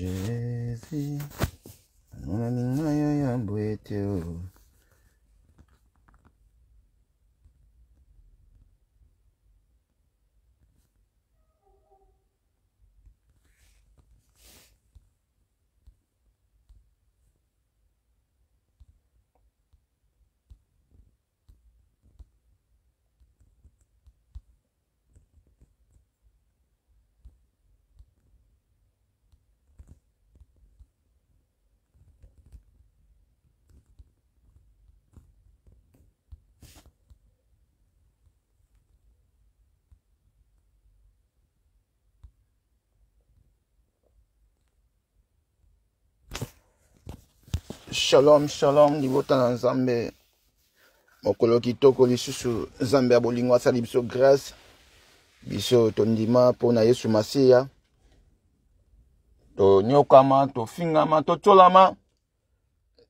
Jésus. shalom shalom libota na nzambe mokolo kitoko lisusu nzambe ya bolingo asali biso grâce biso tondima mpo na yesu masiya tonyokama tofingama totolama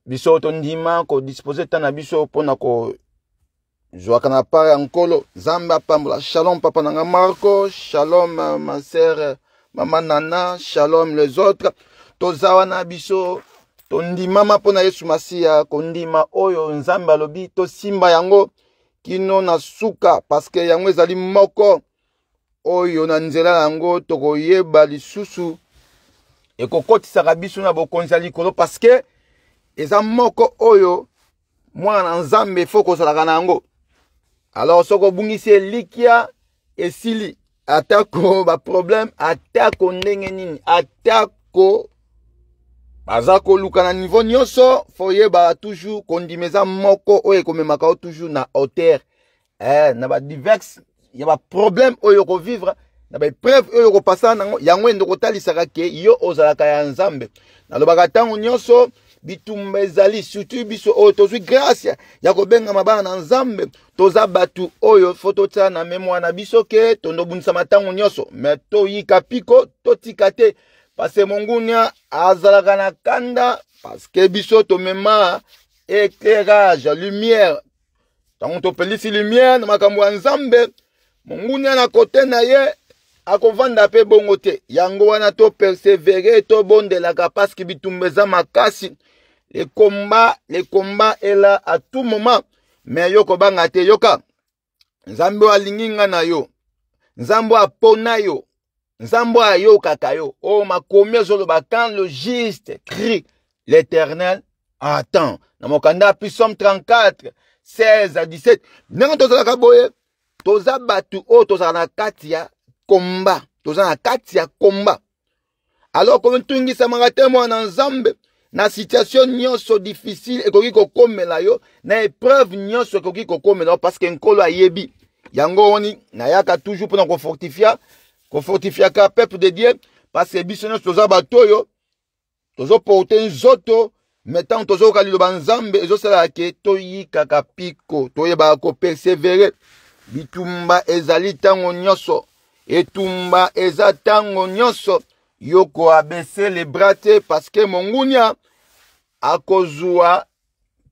biso tondima kodispose ta na biso mpo na kozwaka na part ya nkolo nzambe apambola shalom papa na nga marko shalom ma sere mama nana shalom les autres toza wana biso tondimama mpo na yesu masiya kondima oyo nzambe alobi tosimba yango kino na suka paske yango ezali moko oyo na nzela na yango tokoyeba lisusu ekokotisaka biso na bokonzi ya likolo paske eza moko oyo mwana na nzambe fo kozalaka na yango alors soki obungisi elikya esili atako baproblème atako ndenge nini atako aza koluka na nivo nyonso fo yeba toujours kondima eza moko oyo ekomemaka yo toujours na hauteur eh, na badiverse ya baproblème oyo okovivre na baepreuve oyo okopasa nango yango ende okotalisaka ke yo ozalaka ya nzambe nalobaka ntango nyonso bitumba ezali surtout biso oyo tozwi grâce ya kobengama bana na nzambe toza bato oyo fo totala na memoire na biso ke tondobundisama ntango nyonso me toyika mpiko totika te parce mongunia azalaka na kanda parceke biso tomema éclairage lumière ntango topelisi lumière na makambo ya nzambe mongunia na kote na ye akovanda mpe bongo te yango wana topersevere tobondelaka parceke bitumba eza makasi le combat le combat est là à tout moment mais yo kobanga te yoka nzambe oyo alingi nga na yo nzambe oyo apona yo nzambe ayokaka yo oyo oh, makomi azoloba quand le juste crie l'éternel attend na mokanda ya psaume 34 16 à 17 ndenge tozalaka boye toza bato oyo tozala na kati ya komba toza na kati ya komba alors komitungisamaka te mwana nzambe na situation nyonso difficile ekoki kokomela yo na épreuve nyonso ekoki kokomela yo parce que nkolo ayebi yango woni nayaka toujours mpona kofortifia kofortifiaka peuple de dieu parce biso nyonso toza bato oyo tozoporte nzoto me ntango tozoyoka liloba nzambe ezosalaka ke toyikaka mpiko toyebaka kopersevere bitumba ezali ntango nyonso etumba eza ntango nyonso yo koabese le bra te parceke mongunia akozwa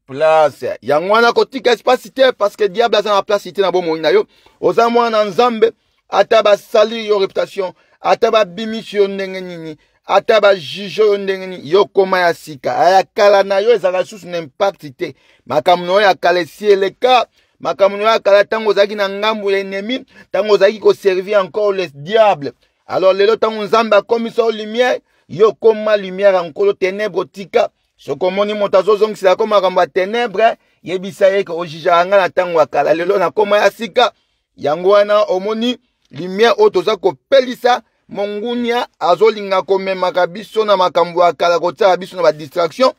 place yango wana kotika espasi te parceke diable aza na place te na bomoi na yo oza mwana nzambe ata basali yo reputation ata babimisi yo ndenge nini ata bajuge oyo ndenge nini yo koma ya sika ya kala na yo ezalaka lisusu na impact te makambo na yo ya kala esi eleka makambo na yo ya kala ntango ozalaki na ngambu ya ennemi ntango ozalaki koservir encore le diable alors lelo ntango nzambe akomisa yo lumière yo koma lumière ya nkolo ténèbre otika soki omoni moto azozongisela ko makambo ya ténèbre yebisa ye ke ozizaka ngai na ntango ya kala lelo nakoma ya sika yango wana omoni lumière oyo toza kopelisa mongunia azolinga komemaka biso na makambo ya kala kotiaka biso na badistraction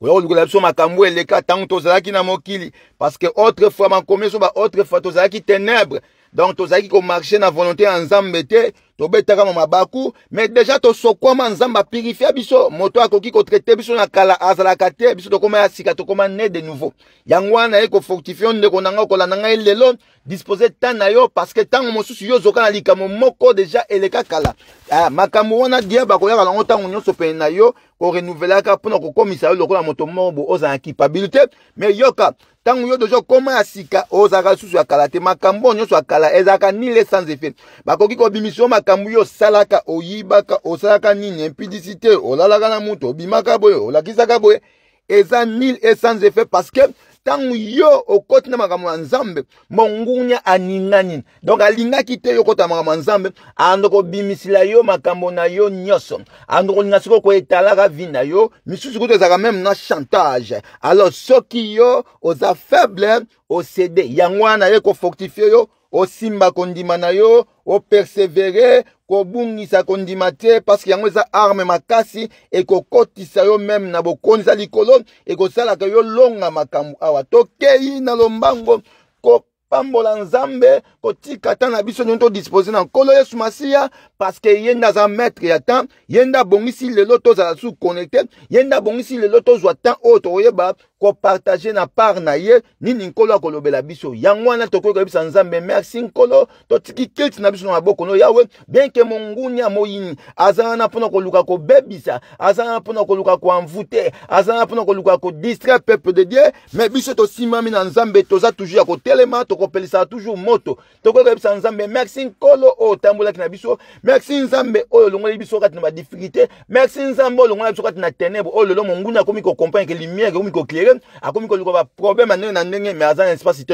koya kolukola biso makambo eleka ntango tozalaki na mokili parce que autre fois makomi biso ba autre fois tozalaki ténèbre donc tozalaki komarche na volonté ya nzambe te tobetaka ma mabaku me deja tosokwama nzambe apurifia biso moto akoki kotraite biso na kala azalaka te biso tokóma ya sika tokóma ne de nouveau yango wana ye kofortifie yo ndeko na ngai okolanda ngai lelo dispose ntan na yo parceke ntango mosusu yo ozoka na likambo moko deja eleka kala ah, makambo wana diable akoyaka nango ntango nyonso pene na yo korenouvelaka mpona kokomisa yo lokola moto moko bo ozala na kipabilité me yoka ntango yo deja okóma ya sika ozalaka lisusu ya kala te makambo oyo nyonso ya kala ezalaka nile sans effet bakoki kobimisa yo makambo yo osalaka oyibaka osalaka nini impudicité olalaka na moto obimaka boye olakisaka boye eza nile e sans effet parce que ntango yo okoti na makambo ya nzambe mongunya aninga nini donk alingaki te yo okota makambo ya nzambe ando kobimisela yo makambo na yo nyonso ando kolinga sikoyo koetalaka vi na yo misusu kutu ezalaka meme na chantage alors soki yo oza faible osede yango wana ye kofortifie yo O simba na yo opersevere kobungisa kondima te parceke yango eza arme makasi ekokotisa yo même na bokonzi ya likolo ekosalaka yo longa makambo awa tokei na lombango kopambola nzambe kotika ta na biso to todispose na nkolo yesu masiya parceke ye nde aza maître ya temps ye nde abongisi lelo tozala su connecte ye nde abongisi lelo tozwa oto oyo tokoyeba kopartage na part na ye nini nkolo akolobela biso yango wana tokoki koyebisa nzambe merci nkolo totiki kilti na biso na maboko no yawe bienke monguni ya moyini aza wana mpona koluka kobebisa aza wana mpona koluka koanvu te aza wana mpona koluka kodistrai peuple de dieu me biso tosimami na nzambe toza toujours ya kotelema tokopelisaka toujours moto tokoki koyebisa nzambe merci nkolo oyo otambolaki na biso merci nzambe oyo olongoli biso kati na badiffikulté merci nzambe oyo olongoli biso kati na ténèbre oyo lelo monguni akomi kokompagne ke lumière ekomi kokliere ndenge akomi koluka baproblème ya ndenge na ndenge me aza na espace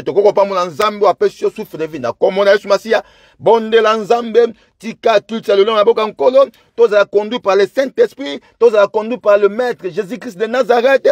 nzambe apesio na komona yesu bonde bondela nzambe tika culte le lelo na boka nkolo toza conduit par le saint-esprit toza conduit par le maître jésus-christ de nazareth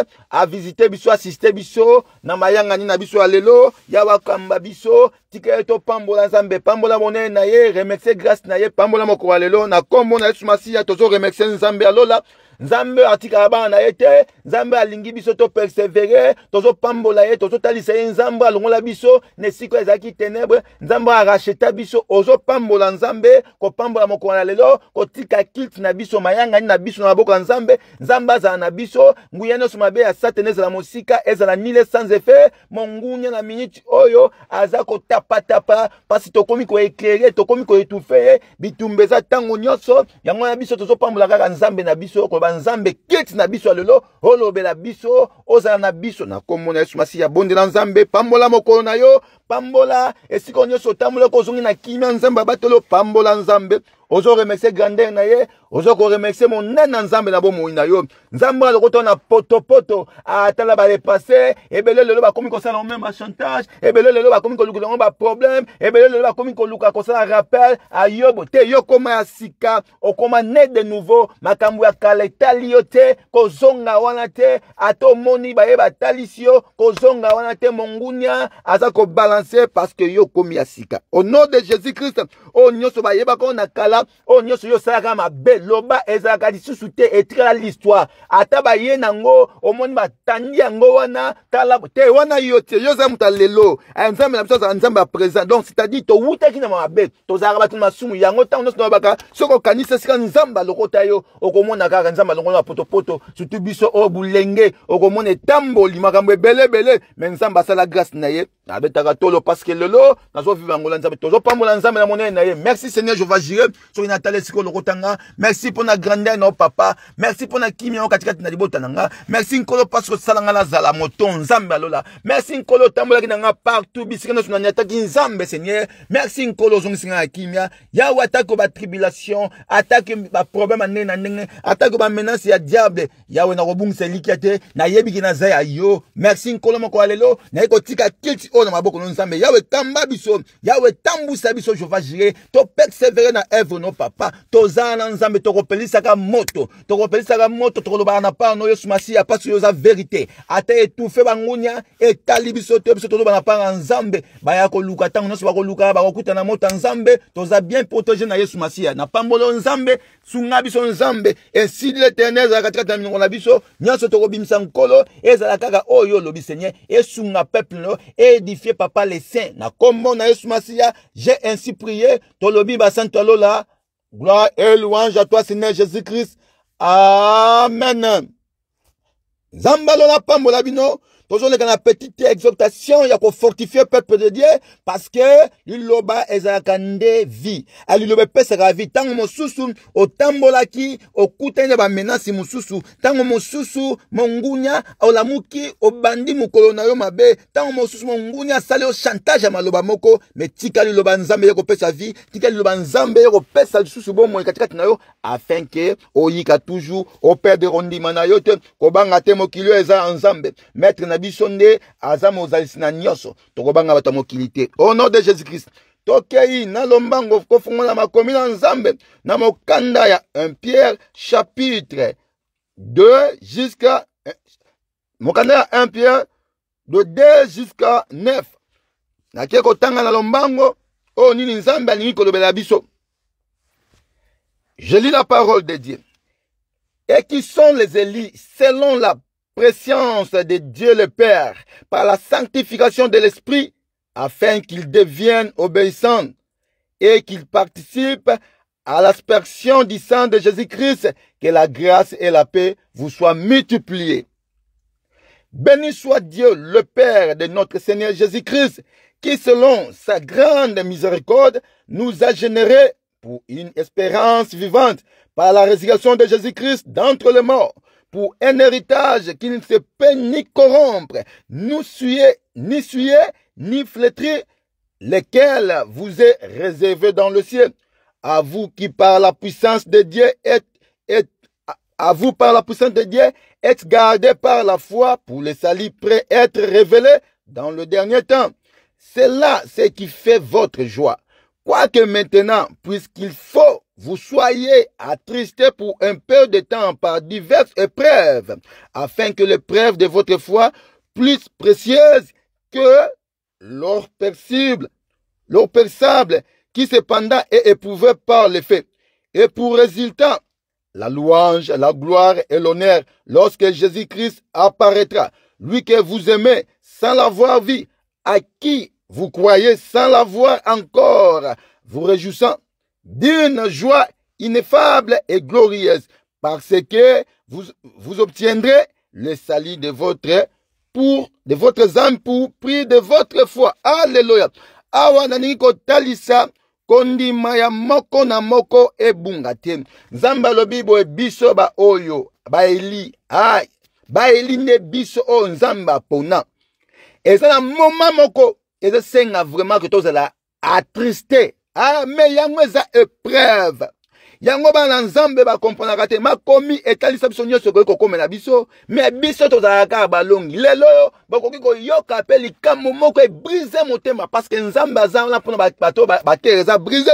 visiter biso assiste biso na ni na biso Alelo, lelo ya bakamba biso tika eto pambola nzambe pambola monene na ye remercie grâce na ye pambola Na ya lelo na kombo na yesu tozo remercier nzambe alola nzambe atikala bana na ye te nzambe alingi biso topersevere tozopambola ye tozotalisa ye nzambe alongola biso na esika ezalaki tenebre nzambe aracheta biso ozopambola nzambe kopambola mokolo na lelo kotika kilte na biso mayanga nini na biso na maboko ya nzambe nzambe azala na biso nguya nyonso mabe ya satana ezala mosika ezala nile sans efe mongunya na miniti oyo aza kotapatapa mpasi tokómi koeklere tokómi koetufe ye bitumba eza ntango nyonso yango na biso tozopambola kaka nzambe na biso koloba nzambe keti na biso ya lelo olobela biso ozala na biso na komona yesu masiya bondela nzambe pambola mokolo na yo pambola esika nyonso otambola kozongi na kimia nzambe ya batelo pambola nzambe ozo remercier grandeur na ye ozo koremercie monene nzambe na bomoi na yo nzambe alokota na poto atala badepasse ebele lelo bakomi kosala ome bachantage ebele lelo bakomi problème, ngo baproblème ebele lelo luka ko ça rappel ayobo te yo koma ya sika koma ne de nouveau makambu ya kala etali kozonga wana te ba ye ba yeba talisio, kozonga wana te mongunia aza kobalanse parce que yo komi ya sika au nom de jésus christ oyo oh, nyonso ba ko na kala Oh nyonso yo osalaka be loba ezalaka lisusu te etikala l'histoire ata baye nango omoni batandi yango wana tala te wana yo te yo oza moto lelo eh, nzambe na biso azala nzambe ya donc c'est-à-dire towutaki na mabe to bato na sumu yango ntango nyonso nalobaka soko kanisa sika nzamba alokota yo okomona kaka nzambe alongoli surtout biso o bulenge okomona grâce na ye abetaka tolo parce que lelo Nazo yango la nzambe na na merci seigneur je vais soki natala esika olokota nga merci mpo na grandeur na yo papa merci mpo na kimia yo katikati na libota na nga merci nkolo mpasi kosala nga nazala moto nzambe alola merci nkolo otambolaki na nga partout bisika nyonso naniataki nzambe seigneur merci nkolo ozongisi nga na kimia yawe atake batribulation atake baproblème ya ndenge na ndenge atake bamenace ya diable yawe nakobungisa elikia te nayebiki naza ya yo merci nkolo moko ya lelo naye kotika kilti oyo na maboko no nzambe yawe kamba biso yawe tambusa biso jova jire topersévere na evre no papa toza nanzambe, to tokopelisaka moto tokopelisaka moto tokolobaka na pano yesu masiya a oyo eza verite ata etufe bangunia etali biso te biso toloba na pa nzambe baya ba ko luka ba bakokuta na moto nzambe toza bien protégé na yesu na pambolo nzambe sunga biso nzambe et leternel ezala katikati na na biso nyonso tokobimisa nkolo ezala kaka oyo lobi seigneur esunga peuple na papa le saints na kombo na yesu masia, j'ai ainsi prié tolobi basantu alola Gloire et louange à toi, Seigneur Jésus-Christ. Amen. Zambalo na pambola bino tozoleka na petite exhortation fortifier le peuple de dieu parce que liloba ezalaka nde vie aliloba la vie que mosusu soussou, mon gounia, au mosusu au mosusu mongunia lamuki, obandi bé. na que mabe soussou, mosusu mongunia salé au chantage ma maloba moko mais tika liloba nzambe ye sa vie tika liloba nzambe pesa sa lisusu bon katikati na yo afin que oyika toujours operdre père de yo te kobanga te mokili eza nzambe maître nabi biso nde aza mosalisi tokobanga bato ya au nom de jésus christ tokei na lombango kofungola makomi na nzambe na mokanda ya 1 pierre chapitre 2 jusqu'à eh, mokanda ya 1 pierre de 2 jusqu'à 9 nakie kotanga na lombango oyo oh, nini nzambe alingi kolobela biso je lis la parole de dieu et qui sont les élus selon la préscience de Dieu le Père par la sanctification de l'Esprit afin qu'ils deviennent obéissants et qu'ils participent à l'aspersion du sang de Jésus-Christ, que la grâce et la paix vous soient multipliées. Béni soit Dieu, le Père de notre Seigneur Jésus-Christ, qui selon sa grande miséricorde nous a générés pour une espérance vivante par la résurrection de Jésus-Christ d'entre les morts, pour un héritage qui ne se peut ni corrompre, ni suyer, ni ni flétrir, lesquels vous est réservé dans le ciel. À vous qui par la puissance de Dieu êtes, à vous par la puissance de Dieu êtes gardés par la foi pour les salis prêt être révélés dans le dernier temps. C'est là ce qui fait votre joie. Quoique maintenant, puisqu'il faut vous soyez attristés pour un peu de temps par diverses épreuves, afin que l'épreuve de votre foi, plus précieuse que l'or percible, l'or perçable, qui cependant est éprouvé par les faits, et pour résultat, la louange, la gloire et l'honneur lorsque Jésus-Christ apparaîtra, lui que vous aimez sans l'avoir vu, à qui vous croyez sans l'avoir encore, vous réjouissant d'une joie ineffable et glorieuse, parce que vous, vous obtiendrez le salut de votre pour de votre âme pour prix de votre foi. Alléluia. Awa nani talisa, kondima ya moko na moko ebunga Zamba lo bibo e biso ba oyo Ba ay. Ba Eli ne biso nzamba pona. Et Eza na moma moko senga vraiment que tous a attriste ame ah, yango eza epreuve yango bana nzambe bakomprenaka te makomi etalisa biso nyonso ekoki kokomela biso me biso tozalaka kaka balongi lelo oyo bakoki koyoka mpe likambo moko ebrise motema parceke nzambe aza wana mpona bato oyo batere eza brise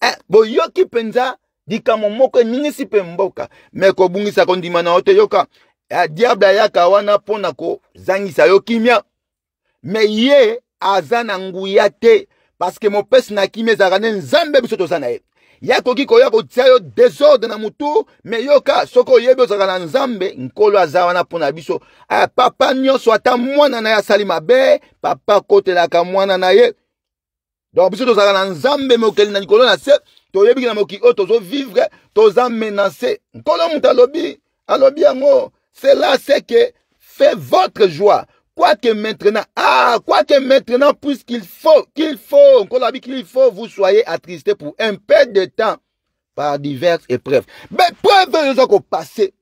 eh, boyoki mpenza likambo moko eningisi mpe mboka me kobungisa kondima na yo te yoka eh, diable ayaka wana mpona kozangisa yo kimia me ye aza na nguya te parceke mopesi na kimi ezalaka nde nzambe biso toza na ye ye akoki koya kotia yo desordre na motu me yoka soki oyebi ozalaka na nzambe nkolo aza wana mpo na biso aya ah, papa nyonso ata mwana na ye asali mabe papa akotelaka mwana na ye donc biso tozalaka na nzambe mokili na likolo na se toyebiki oh, na mokili oyo tozovivre toza menase nkolo moto alobi alobi yango cela se ke fait votre joie quoique maintenant, ah, quoique maintenant, puisqu'il faut, qu'il faut, qu'il faut, vous soyez attristé pour un peu de temps par diverses épreuves. Mais preuve, nous avons passé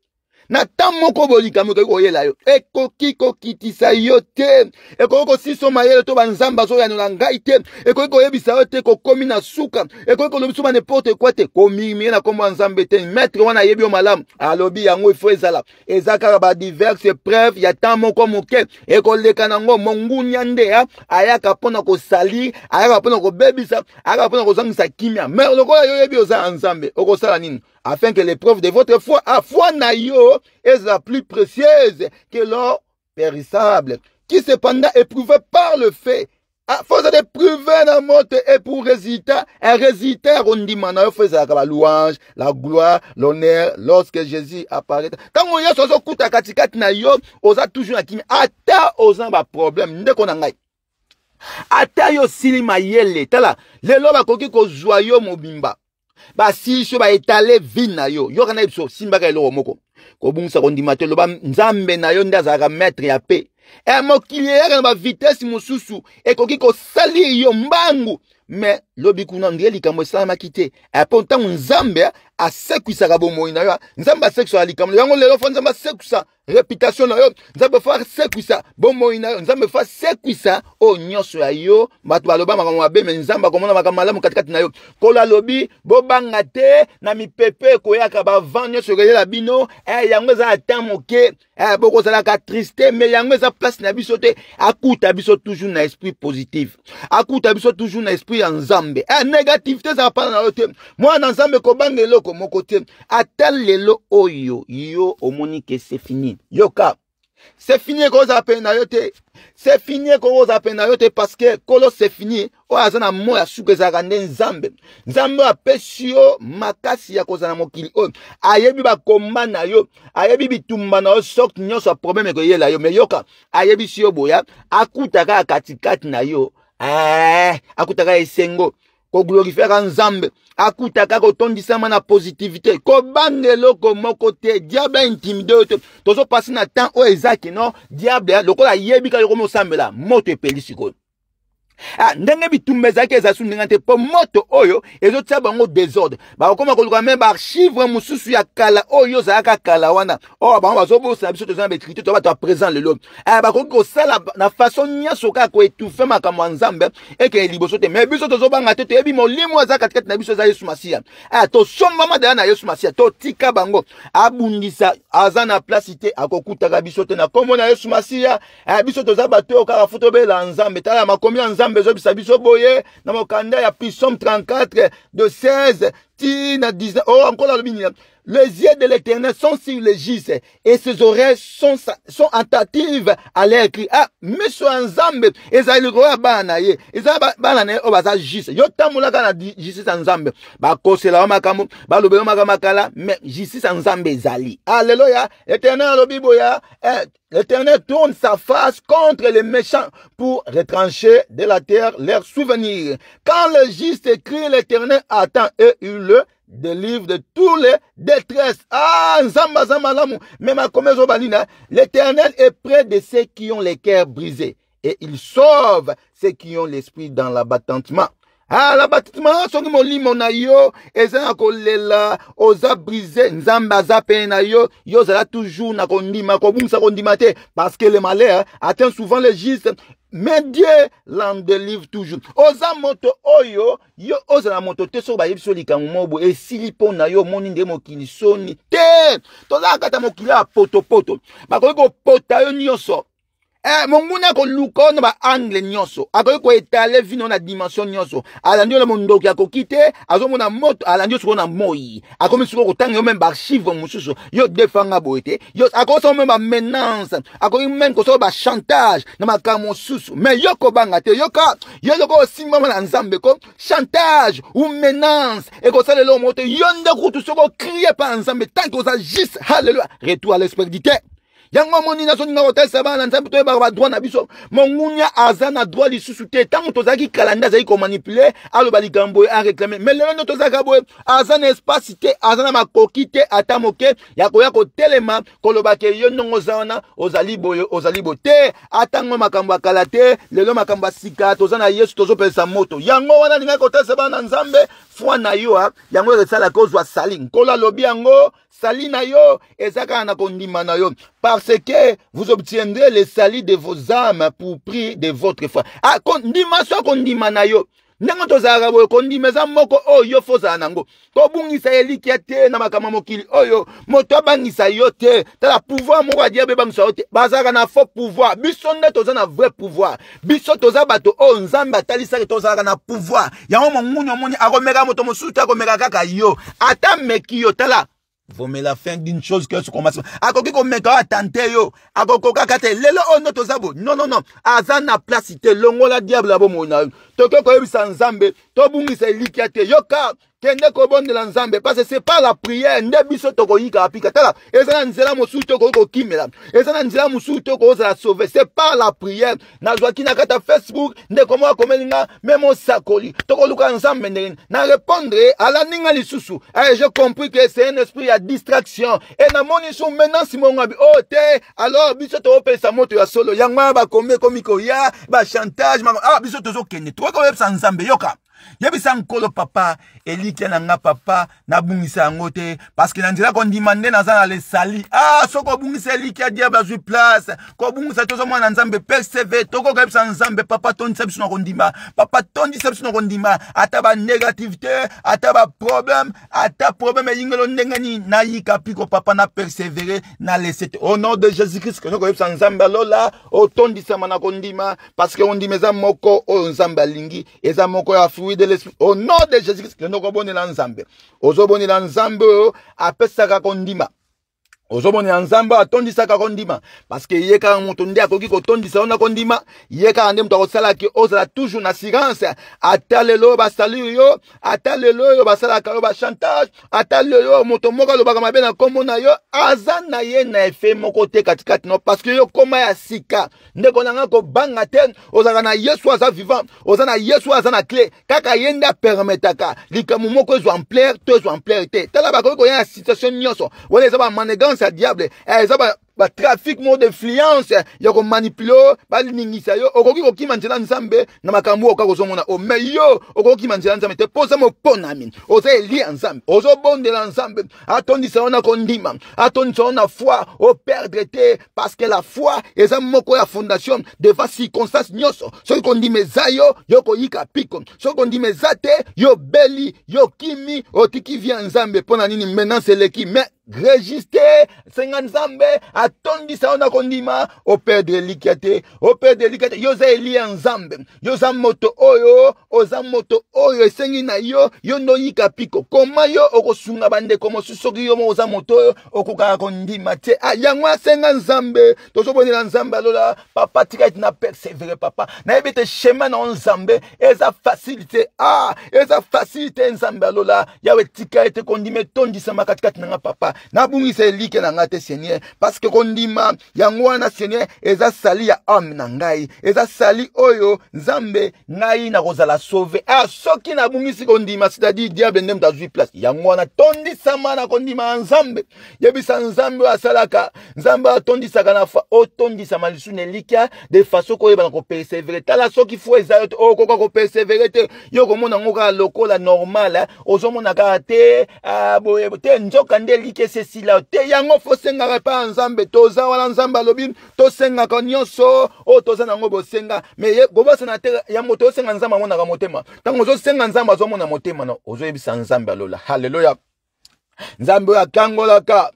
na ntan moko bolikami okoki koyela yo ekoki kokitisa yo te ekoki kosiso mayele to banzambe azoyanola ngai te ekoki koyebisa yo te kokomi na suka ekoki kolobisa ba neporte kua te komirimire na nkombo ya nzambe te maître wana ayebi yo malamu alobi yango ifo ezala eza kaka badiverse preuve ya ntan moko moke ekoleka nango mongunia ndeya ayaka mpo na kosalir ayaka mpo na kobebisa ayaka mpo na kozangisa kimia me lokola yo oyebi oza ya nzambe okosala nini afin que l'épreuve de votre foi, à foi naïo, est la plus précieuse que l'or périssable, qui cependant éprouvé par le fait à force d'éprouver la mort et pour résister un résister on dit maintenant, la louange, la gloire, l'honneur, lorsque Jésus apparaît. Quand on y a ce kuta katikati na yo, a toujours à qui, ata a un problème, nde qu'on a Ata yo silima yele, tala, lelo qu'on, joyeux, yo mobimba. basili so baetale vine na yo yoka na ye biso simbaka eloko moko kobungisa kondima te loba nzambe na yo nde azalaka maître ya mpe e mokili eyaka na bavitese mosusu ekoki kosalir yo mbangu me lobi kuna ndenge likambo esalamaki te apo e ntango nzambe asekwisaka bomoi na yo nzambe asekwisaka likambo yango lelo fo nzambe asekwisa reputation na yo nzambe fa asekwisa bomoi na yo nzambe fa asekwisa oyo oh, nyonso ya yo bato baloba makambo mabe me nzambe akomona makambo malamu katikati na yo kolo alobi bobanga te na mipepe ekoyaka bavant nyonso ekoyela bino eh, yango eza ata moke Eh, bokozalaka triste me yango eza place na biso te akuta biso toujours na esprit positif akuta biso toujours na esprit ya nzambe eh, négativité ezaka mpana na yo te mwana nzambe kobanga eloko moko te ata lelo oyo yo omoni ke se fini yoka c'est fini ekozala pene na yo te c'est fini ekozala pene na yo te parce que kolo c'est fini oyo aza na moyi asuka ezalaka nde nzambe nzambe oyo apesi yo makasi ya kozala na mokili oyo oh, ayebi bakomba na yo ayebi bitumba na yo sorte nyonso ya probleme ekoyela yo me yoka ayebisi yo boya akutaka ya katikati na yo akutaka eh, esengo koglorifera nzambe akutaka kotondisama na positivité kobanga eloko moko te diable aintimide oyo te tozopasi na temps oyo ezaki no diable lokola yebi kaka lokoma osambela moto epeli sikoyo ah, ndenge bitumba ezalaki eza su ndenge te mpo moto oyo ezotia bango desordre bakokoma koluka me baarchive mosusu ya kala oyo ozalaka kala wana or bango bazobosana biso toza na baécriture to bato ya présent lelo ah, bakoki kosala na faso nyonso kaka koetufe makambo ya nzambe ekee liboso te me biso tozobanga te toyebi molimo aza katikati na biso eza yesu masiya ah, tosombama dala na yesu masiya totika bango abundisa aza na place te akokutaka biso te na nkombo na yesu masiya ah, biso toza bato oyo kaka fo tobela nzambe tala makomi ya nzambe nzambe ezobisa biso boye na mokanda ya psaume 34 de 16 ti na 19 o oh, ankolo alobi nini Les yeux de l'éternel sont sur les gis et ses oreilles sont, sont attentives à leur cri. Ah, monsieur Nzambe, le koya bana ye, ezali bana ne obaza juste. Yo tamula kana gis Nzambe. Ba kosela makamu, ba lobelo makamakala, mais justice Nzambe Zali. Alléluia. L'éternel lobi boya, eh, l'éternel tourne sa face contre les méchants pour retrancher de la terre leurs souvenirs. Quand le juste crie, l'éternel attend et il le délivre de toutes les détresses. Ah, Nzamba Zamba Lamu, même à Komezo Balina, l'éternel est près de ceux qui ont les cœurs brisés et il sauve ceux qui ont l'esprit dans l'abattement. Ah, l'abattement, son mon na aux oza brisé, nzamba za nayo yo, ça toujours na kondima, kobumsa kondima parce que le malheur hein, atteint souvent les justes me dieu lan delive toujours oza moto oyo yo ozala moto te soki bayebi so likambo moko boye esili mpo na yo omoni nde mokili soni te tozala kata mokili ya potopoto bakoki kopota yo nyonso eh, mungu nakoluka na baangle nyonso ko etale, vino na dimension nyonso a yo na ko kite, azomona moto alandi yo na moi ko sikoyo kotanga yo ba baarchive mosusu yo defanga boye te menance, meme men ko koso ba chantage, na makambo mosusu me yo bangate, yoka yo loko osimbama na nzambe ko chantage ou menance eko sale moto yo de kutu soki okrie mpa pa nzambe tanko sa jis, halleluya retour à l'esprit yango moni nazoninga kotalisa bana nzambe toyebaka badroit na biso mongunia aza na droit lisusu te ntango tozalaki kala nde azalaki komanipule aloba likambo oyo areklame mai lelo nde tozalaka boye aza na espace te aza na makoki te ata moke ya koya kotelema koloba ke yo ndongo oza wana ozali boye ozali boye te atango makambo ya kala te lelo makambo ya sika toza na yesu tozopelisa moto yango wana alingaki kotalisa bana na nzambe foi na yo ah, yango esalaka ozwa sali nkolo alobi yango sali na yo ezaka na kondima na yo parce que vous obtiendrez les salis de vos âmes pour prix de votre foi akondima ah, so akondima na yo ndenge tozalaka boye kondimisa moko oyo fo ozala nango kobungisa elikya te na makambo ya mokili oyo moto abangisa yo te tala pouvoir moko ya diable ebangisa yo te bazalaka na faux pouvoir biso nde toza na vrai pouvoir biso toza bato oyo nzambe atalisaki tozalaka na pouvoir yango monguni omoni akomeka moto mosusu te akomeka kaka yo ata meki yo tala vomela fin d'une chose que ce commence akoki komeka oyo atante yo akokoka kaka te lelo oyo nde toza bo nonono aza na place te longola diable abomoi na yo Tokoko koyebisa nzambe tobungisa elikya te yoka kende kobondela nzambe parce que c'est pas la prière nde biso tokoyika mpika tala eza na nzela mosusu kimela, kokimela eza na nzela mosusu tokozala sauve c'est pas la prière nazwaki na kati ya facebook ndeko moko komelina memo meme osakoli tokoluka nzambe ndenge na répondre alandi nga lisusu e eh, je compris que c'est un esprit à distraction e namoni so maintenant si abi oh te alors biso tokopelisa moto ya solo yango wana bakomi ba chantage, bachantage ah biso tozokende kokoyebisa nzambe yoka yebisa nkolo papa elikya na papa nabungisa yango te parce que nzela kondima nde naza na lesali sali, ah, soki obungisa diabla diable azwi place kobungisa to ozomona nzambe perceve tokoka yebisa nzambe papa tondisa biso na kondima papa tondisa biso na kondima ata négativité, ata baproblème ata problème eyingelo ndenge nini nayika piko papa na persevere na lese au nom de jésus christ soki oyebisa nzambe alola otondisama na kondima parceke kondima eza moko oyo nzambe alingi eza moko ya fruit de l'esprit au nom de jésus christ kende kobonela nzambe ozobonela nzambe oyo apesaka kondima ozomona ya nzambe atondisakako ndima parceke ye kaka moto nde akoki kotondisa onako ndima ye kaka nde moto akosalaki ozala toujours na silence ata lelo oyo basali yo ata lelo oyo basalaka yo bachantage ata lelo moto moko alobaka mabe na nkombo na yo aza na ye na efe moko te katikati no parceke yo koma ya sika ndeko na nga kobanga te ozalaka na yesu aza vivant oza na yesu aza na cle kaka ye nde apermetaka likambo moko ezwa amplaire to ezwa amplaire te tala bakoki koya na situation nyonso wana eza bamanegance influence diable eza eh, ba, ba trafic moko d'influence yoko komanipule oyo baliningisa yo okoki kokima nzela ensemble na makambo oyo oka mona o oh, me yo okoki kokima nzela nzambe te mpo zama opona mini oza oh, elia nzambe ozobondela oh, nzambe atondisa yo na kondima atondisa ona na foi perdre te parce que la foi eza moko la fondation devant circonstance nyoso soki kondima eza yo yo koyika piko soki kondima yo te yo yokimi otiki via nzambe mpo na nini maintenant qui me registre senga nzambe atondisa yo na kondima operdre elikya te operdre elikya te yo oza eliya nzambe yo oza moto oyo oza moto oyo esengi na yo yo nde oyika mpiko koma yo okosunga bandeko mosusu soki yo mo oza moto oyo okokaka kondima te ah, yango asenga nzambe tozobonela nzambe alola papa tika ete na persevere papa nayebi ete shema na yo nzambe eza fasili te ah eza fasili te nzambe alola yawe tika ete kondima etondisamaka katikati nanga papa nabungisa elike na ngai te seigneur parceke kondima yango wana seigneur eza sali ya ame na ngai eza sali oyo nzambe ngai nakozala sauve a ah, soki nabungisi kondima cetadire diable nde moto azwi place yango wana tondisama na kondima ya nzambe yebisa nzambe oyo asalaka nzambe atondisaka na fa otondisama lisusu na elika de faso koyebana kopersevere tala soki fo eza yo te okoka oh, kopersevere te yo komona yango kaka lokola normale eh, ozomona kaka te ah, boye te nzoka nde elike là te yango fosenga repa nzambe toza nzamba nzambe To senga konyoso, O oh, toza nango bosenga me kobosana te ya moto nzamba mona ka motema senga nzamba zo mona motema na ozoyebisa nzamba lola. haleluya nzambe y'a akangolaka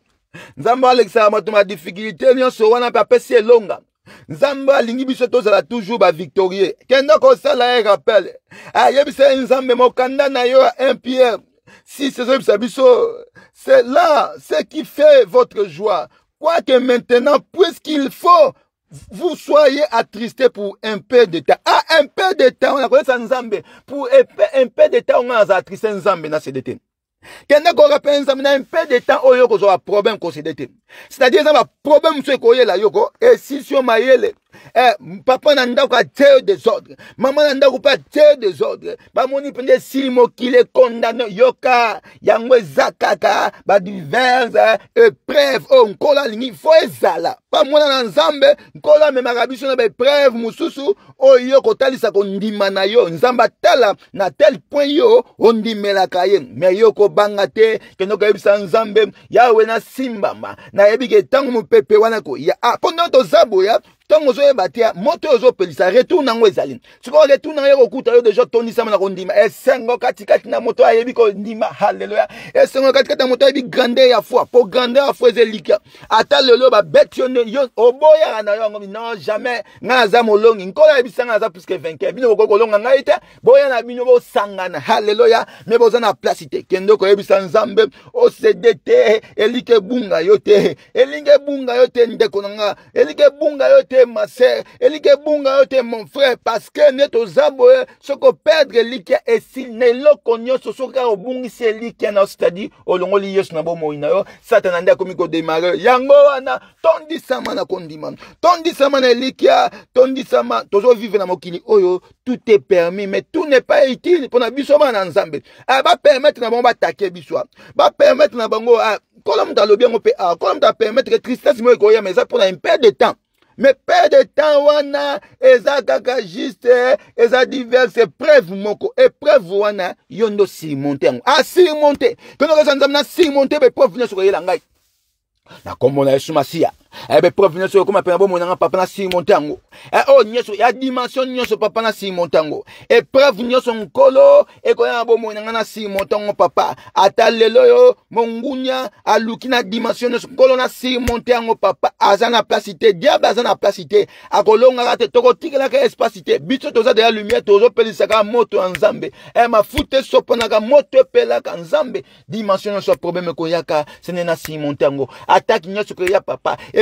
nzamba oyo ma difficulté madifikulté wana pa apesi longa nzambe alingi biso tozala toujours bavictorie kenoko kosala ye rappel ayebisa ye nzambe mokanda na yo ya 1 pierre 6 ezoyebisa biso c'est là ce qui fait votre joie. Quoique maintenant, puisqu'il faut, vous soyez attristé pour un peu de temps. Ah, un peu de temps, on a connu ça ensemble. Pour un peu de temps, on a attristé ensemble dans ces détails. kende on a un peu de temps a un problème kosede détenu c'est-à-dire eza a mosusu ekoyela yo ko esisi yo eh, papa na ndako atie désordre mama na ndako mpe atie désordre bamoni mpenza esili mokili ekondane yoka yango eza kaka badiverse eh, épreuve oyo oh, nkolo alingi fo ezala mpa mwana na nzambe nkolo amemaka biso na baépreuve mosusu oyo oh, yo kotalisa kondima na yo nzambe atala na tel point yo ondimelaka ye me yo kobanga te kende koyebisa nzambe yawe nasimbama nayebi ke ntango mopepe wana koya mpo ah, ntango toza boya ntango ozoyeba te moto oyo ozopelisa retour nango ezali sikoyo retour nango ekokuta yo deja otondisama na kondima esengo katikati na moto ayebi kondima halleluya esengo katikati na moto ayebi grandeur ya foi mpo grandeur ya foi ezelikia ata lelo babeti yo oboyaka na yo yango non jamais ngai naza molongi nkolo ayebisa ngai naza puiske vainqueur bino bokoki kolonga ngai te boya na bino bosangana halleluya me boza na place te kende koyebisa nzambe osede te elike ebunga yo te elingi ebunga yo te ndeko na nga elike ebunga yo te te ma sœur elingi ebunga yo oh, te mon frère parce que nde toza boye soki operdre elikya esili na eloko nyonso soki kaka obungisi elikya na yo c'est-à-dire olongoli yesu na bomoi na yo satana nde akomi ah, kodemare yango wana tondisama na kondima tondisama na elikya tondisama tozovivre na mokili oyo tout est permis mais tout n'est pas utile mpo na biso bana na nzambe bapermettre ah, na bango batake biso bapermettre ah. na bango kola moto alobi yango mpe kola moto apermettre tristesse moko ekoya mais eza mpona impere de temps me mpe de temps wana eza kaka juste eza diverse épreuve moko épreuve wana yo ndo surmonte yango asurmonte ah, kenokozwa nzambe nasurmonte baépreuve nyonso koyela ngai nakombo na yesu masiya Eh, bepreuve nyonso okoma pena bomonanga papa nasimmonte yango eh, oyo oh, nyonso ya dimension nyonso papa nasimmonte yango epreuve eh, nyonso nkolo ekoya na bomonanga nasimmonte yango papa ata lelo oyo mongunia aluki na dimension nyonso nkolo nasimmonte yango papa aza na place te diable aza na place te akolongaka te tokotikelaka espace te biso toza deya lumière tozopelisaka moto ya nzambe mafuta esopanaka moto epelaka nzambe dimension nyonso ya probleme ekoyaka sene nasimmonte yango atake nyonso koya papa e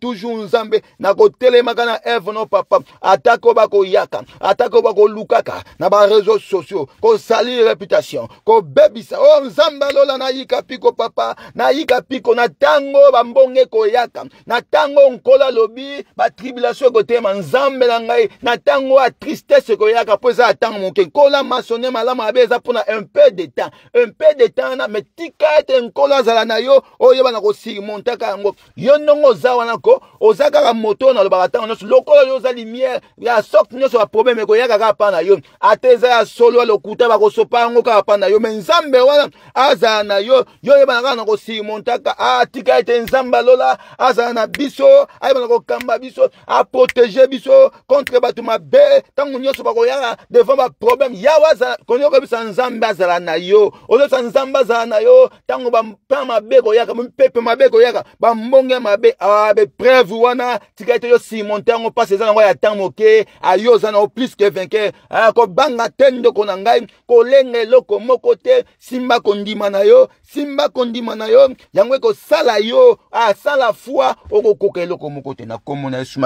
toujours nzambe nakotelemaka na eve no papa atako bakoyaka atako bakolukaka na bareseau sociaux kosali reputation kobebisa o oh, nzambe alola nayika piko papa nayika piko na ntango bambonge koyaka na ntango nkolo alobi batribulation ekotema nzambe na ngai na ntango ya tristesse ekoyaka mpo eza ya ntango moke nkola masone malamu abe eza mpona un peu de temps un peu de temps wana me tika ete nkolo azala na yo oyeba na kosurmontaka yango yo ndongo oza wana ndeko oza kaka moto nalobaka ntango nyonso lokola oyo oza lumière ya sorte nyonso baproblème ekoya kaka apa na yo ata eza ya solo ya lokuta bakosopa yango kaka apa na yo me nzambe wana azala na yo yo oyebana kaka na kosirimontaka atika ete nzambe alola azala na biso ayebana kokamba biso aprotege biso contre bato mabe ntango nyonso bakoyaka devant baproblème yawe azakondi okoyebisa nzambe azala na yo ozoyebisa nzambe azala na yo ntango bampa mabe koyaka mipepe mabe koyaka bambonge mabe abe preuve wana tika yo si on passe eza nango ya temps moke ayo oza nango plus que vainqueur ah, banga tende ko na ngai kolenga Simba moko te simba kondima na yo simba kondima na yo ah sala yo foi okokoka eloko moko te na kombo na yesu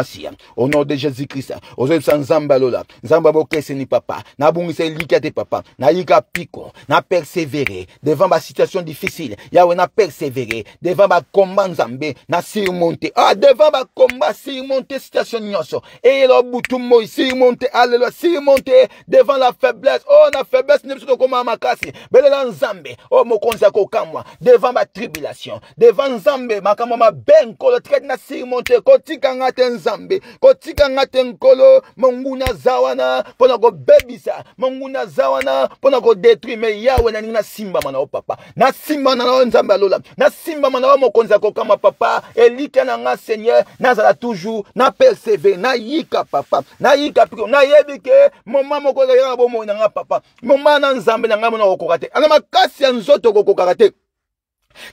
au nom de jésus christ lola zamba alola nzambe ni papa boum lika te papa Na pico, na persévérer devant situation difficile yawe persévérer devant commande nzambe na surmonter. ah, devant bakomba sirimonte situation nyonso eyela butu moi sirimonte alleluya sirimonte devant la faiblesse o oh, na faiblesse nde biso tokomaka makasi belela nzambe o oh, mokonzi akokamwa devant batribulation devant nzambe makambo mabe nkolo tika ti na sirimonte kotika nga te nzambe kotika nga te nkolo monguna aza wana mpo na kobebisa monguna aza wana mpo na kodetruire me yawe naningi nasimbama na yo papa nasimbama na yo oh, nzambe alola nasimbama na yo mokonzi akokama papa elika na nga seigneur nazala toujours napersevere nayika papa nayika mpiko nayebi ke moma moko ezalaka bomoi na nga papa moma na nzambe na ngai mona kokoka te na makasi ya nzoto kokokaka te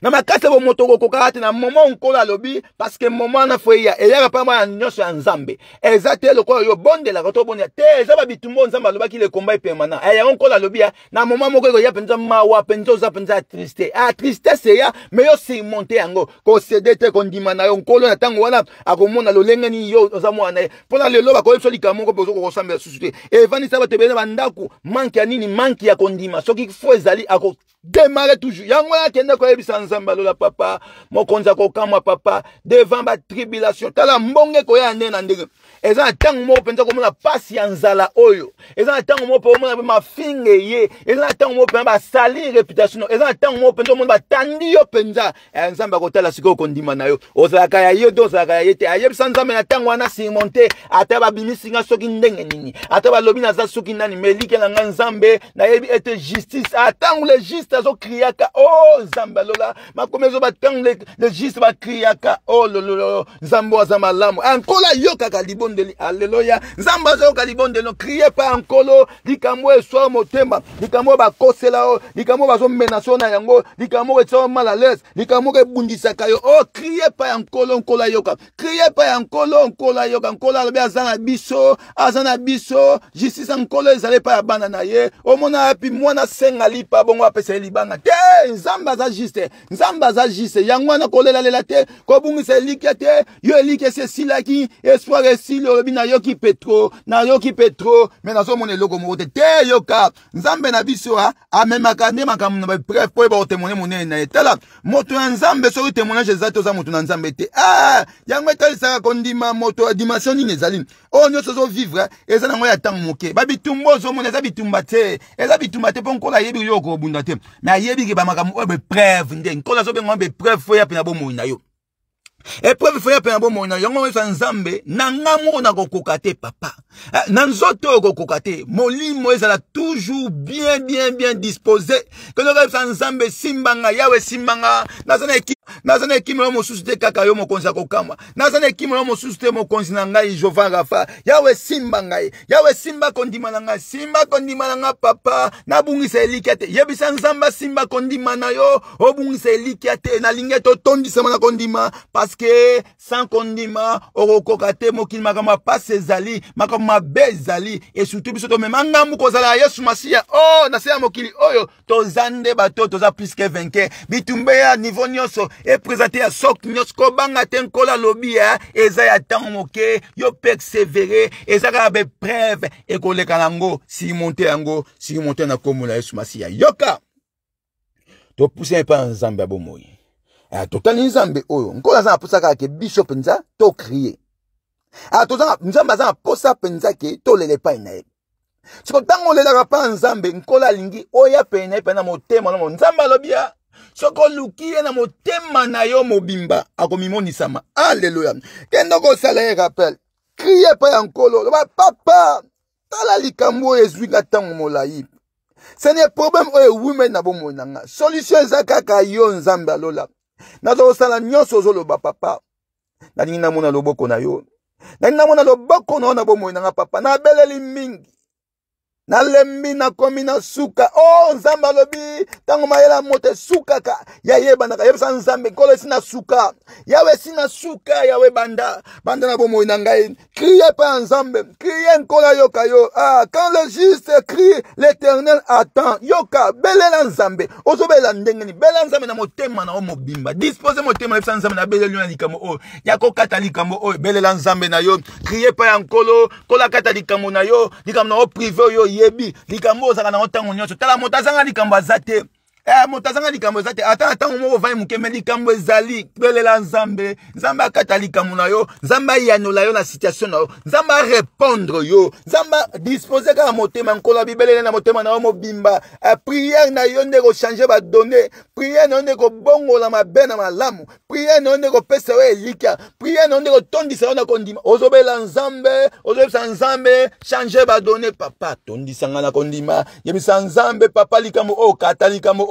na makasi ya bomoto okokokaka te na moma nkolo alobi parceke moma wana foyeya eyaka mpa mwana nyonso ya nzambe eza te lokola oyo obondelaka to obondela te eza babitumba nzambe alobaki lekomba epermana eh, yango nkolo alobi ya na moma moko ekoya mpenza mawa mpenza oza mpenza ya triste a ah, tristese eya me yo surmonte yango kosede te kondima na yo nkolo na ntango wana akomona lolenge nini yo oza mwana na ye mpona lelo bakoyebisa likambo moko mpe ozokokosambela susu te evandisa bato ebele na bandako manke ya nini manke ya kondima soki fo ezali akodemare toujours yango wana akende koyebisa tolingisa nzambe alola papa mokonzi akokamwa papa devant batribulation tala mbonge koya nde na ndenge eza na ntango moko mpenza komona pasi ya nzala oyo eza na ntango moko mpe omona mpe mafinge ye eza na ntango moko mpenza basali reputation eza na ntango moko mpenza omona batandi yo mpenza ya eh, nzambe akotala sikoyo kondima na yo ozalaka ya ye nde ozalaka ya ye te ayebisa nzambe na ntango wana surmonte ata babimisinga soki ndenge nini ata balobi naza soki nani melike na nga nzambe nayebi ete justice atangole juste azokriaka o oh, nzambe alola kobela makomi ezoba ntango le juste bakriaka olololo oh, nzambe aza malamu ankolo ayokaka libondeli alleluya nzambe azayoka libondeli no krie pa ankolo likambo oyo eswara motema likambo oyo bakosela yo oh, likambo oyo bazomena so na yango likambo oyo etisao mal alese likambo oyo ebundisaka yo o oh, krie pa ya nkolo nkolo ayoka krie pa ya nkolo nkolo ayoka nkolo alobi aza na biso aza na biso justice ya nkolo ezali epai ya bana na ye omona api mwana asenga lipa bongo apesa ye libanga te nzambe aza juste nzambe aza juste yango wana kolelalela te kobungisa elikya te yo elikya esi esilaki espoir esili olobi nayoki petro nayoki petro me nazomona eloko moko te te yoka nzambe na biso a ah, amemaka nde makambo na bapreve mpo eba kotemone monene na ye tala moto ya nzambe soki temoignage eza te oza moto na nzambe te a ah, yango etalisaka kondima moto ya dimension nini ezali oyo oh, nyonso ozovivre eza nango ya ntango moke babitumba ozomona eza bitumba te eza bitumba te mpo nkola ayebi yo okobunda te me ayebiki bamakambo oyo bepreve nde la azobengama bepreuve oyo pe na bomoi na yo epreuve fo ya pe na bomoi na e yango sa nzambe na ngamu na papa e, na nzoto oyo moli te molimo ezala toujours bien bien bien disposé kendo sa nzambe zambé, yawe ya naza na naza na ekimelo mosusu te kaka yo mokonzi akokamwa naza na ekimelo mosusu te mokonzi na ngai jova rafa yawe simba ngai yawe simba kondima na ngai simba kondima na ngai papa nabungisa elikya te yebisa nzambe simba kondima na yo obungisa elikya te nalingi ete otondisama na kondima parceke sans kondima okokoka te mokili makambo apasi ezali makambo mabe ezali esurtout biso tomema ngambu kozala ya yesu masiya o oh, na se ya mokili oyo toza nde bato toza pluske vainqueur bitumbe ya nivo nyonso eprésente ya sok nyonso kobanga te nkolo alobi ya eza ya ntango moke yo persevere eza kaka bepreve ekoleka nango simonte yango simonte na nkombo na yesu masiya yoka topusa epai na nzambe ya bomoi aya totali nzambe oyo nkolo aza na posa kaka ke biso mpenza tokrie aya nzambe aza na posa mpenza ke tolela epai na ye siko ntango olelaka mpa na nzambe nkolo alingi oya pene pene na motema namo nzambe alobi ya soki oluki ye na motema na yo mobimba akomimonisama alleluya kende kosala ye rappel krie epai ya nkolo loba papa tala likambo oyo ezwinga ntango molai ce ne problème oyo ewumeli na bomoi na nga solution eza kaka yo nzambe alola nazokosala nyonso ozoloba papa nalingi namona loboko na yo nalingi namona loboko na yo na bomoi na nga papa nabeleli mingi nalembi nakomi na suka o oh, nzambe alobi ntango mayela moto esukaka yayebanaka yebisa nzambe nkolo esi na suka yawe esi na suka yawe banda banda na bomoi na ngai crie mpe ya nzambe crie nkolo ayoka yo ah, quand le juste crie l'éternel attend yoka belela nzambe ozobelela ndenge nini belela nzambe na motema na yo mobimba dispose motema na yebisa nzambe na beleli yo na likambo oyo ya kokata likambo oyo belela nzambe na yo crie mpe ya nkolo nkolo akata likambo na yo likambo na yo prive oyo oyebi likambo ozalaka nango ntango nyonso tala moto azanga likambo aza te Eh, moto azanga likambo eza te ata na ntango moko ovandi moke me likambo ezali kwelela nzambe nzambe akata likambo na yo nzambe ayanola yo na situation na yo nzambe arépondre yo nzambe adispose kaka motema nkolo abibelele na motema na yo mobimba eh, priere na yo nde kochange badone priere na yo nde kobongola mabe na malamu priere na yo nde kopesa yo elikya priere na yo nde kotondisa yo na kondima ozobela nzambe ozoyebisa nzambe change badone papa tondisanga na kondima yebisa nzambe papa likambo oyo oh, kata likambo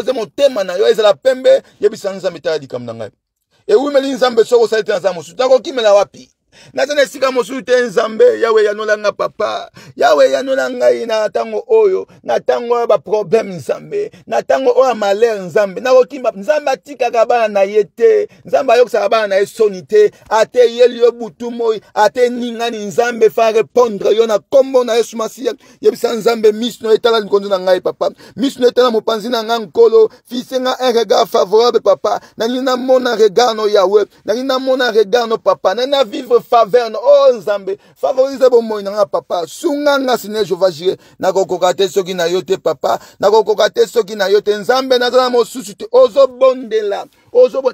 expose motema na yo ezala pembe yebisa nzambe tala likambo na ngai ewumeli nzambe soki osali te na nzambe mosusu nakokimela wapi naza na esika mosusu te nzambe yawe yanolanga papa yawe yanola ngai na ntango oyo na ntango oyo baproblème nzambe na ntango oyo ya malere nzambe nakokimba nzambe atikaka bana na ye te nzambe ayokisaka bana na ye soni te ateyeli yo butu moi ateningani nzambe fa répondre yo na nkombo na yesu masiya yebisa nzambe miso na etala likonzo na ngai papa miso na etala mopanzi na ngai nkolo fisenga un regard favorable papa nalingi namona regard no yawe nalingi namona regard no papa nalingi na vivre faveur na o oh, nzambe favorise bomoi na nga papa sunga nga sine jehova jire nakokoka te soki na yo te papa nakokoka te soki na yo te nzambe naza na mosusu te ozobondela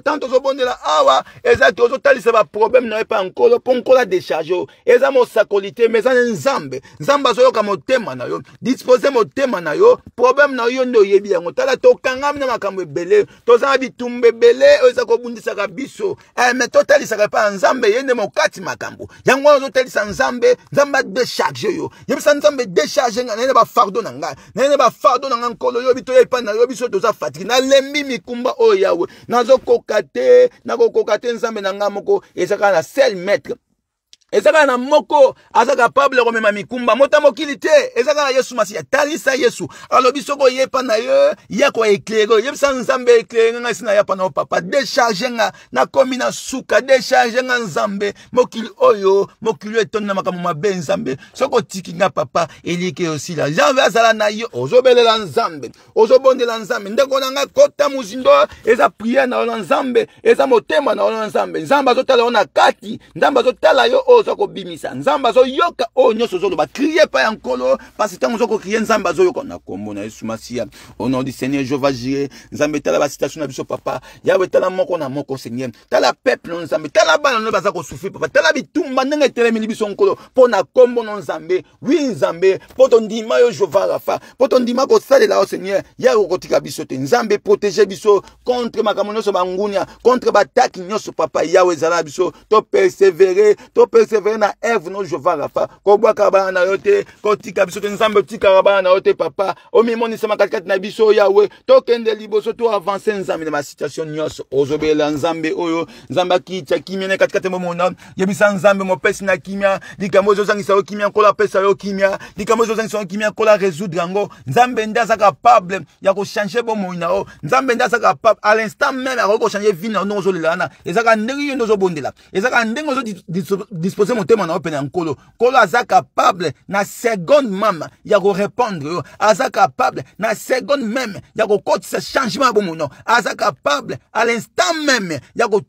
tant tozobondela awa eza te ozotalisa baproblème na yo epai ya nkolo mpo nkolo adecharge yo eza mosakoli te ma eza ne nzambe nzambe azoyoka motema na yo dispose motema na yo problème na yo nde oyebi yango tala tokangami na makambo ebele toza na bitumba ebele oyo eza kobundisaka biso eh, me totalisaka epai ya nzambe ye nde mokati makambo yango wana ozotalisa nzambe nzambe adecharge yo yebisa nzambe decharge ngai nayene bafardo na ngai nayene bafardo na ngai nkolo yobi toya epai na yo biso toza fatike nalembi mikumba oyo yawe nazo nazokoka te nakokoka te nzambe na ngai moko eza kaka na sel maître eza kaka na moko aza kapable ya komema mikumba moto ya mokili te eza kaka yesu masiya talisa yesu alobi soko oyepa na yo ya koeklere oyebisa nzambe eklere nga esi na yapa na opapa decharge nga nakomi na suka decharge nga nzambe mokili oyo mokili oyo etondi na makambo mabe nzambe soki otiki nga papa elike osila janve azala na yo ozobelela nzambe ozobondela nzambe ndeko na nga kota mozindo eza priere na yo na nzambe eza motema na yo na nzambe nzambe azotala yo na kati nzambe azotala yo oyo Zambazo yoka yoka o oh, nyoso nyonso ozoloba crie epai pa nkolo pasi ntango oza kokrie nzambe azoyoka na kombo na yesu masiya au nom du seigneur vais jire nzambe tala basitation na biso papa ya tala moko na moko seigneur tala peuple no nzambe tala bana no baza kosufri papa tala bitumba ndenge etelemeli biso nkolo po na kombo no nzambe wi nzambe mpo tondima yo jova rafa ko tondima ya yo seigneur yawe biso te nzambe protéger biso contre makambo nyonso bangunia contre bataki nyonso papa yawe to biso to topersévere sevele na eve nozovara pa kobwaka bana na yo te kotika biso te nzambe otikaka bana papa yo te moni omimonisama katikati na biso yawe tokende liboso to avance nzambe na basituation nyonso ozobelela nzambe oyo nzambe akitia kimia na na momona yebisa nzambe mopesi na kimia zangi sa yo kimia la pesa yo kimia likambo ezozangisa yo kimia la résoudre ngo nzambe nda aza capable ya bo mo na o nzambe nda sa capable à l'instant même ko kochange vie na yo ndenge ozolela wana ezaka ndenge yo nde ozobondela ezaka ndenge di disposé motema na en pene ya nkolo nkolo aza capable na seconde meme ya go répondre. aza capable na seconde même ya ce changement bon bomono aza capable à l'instant même ya go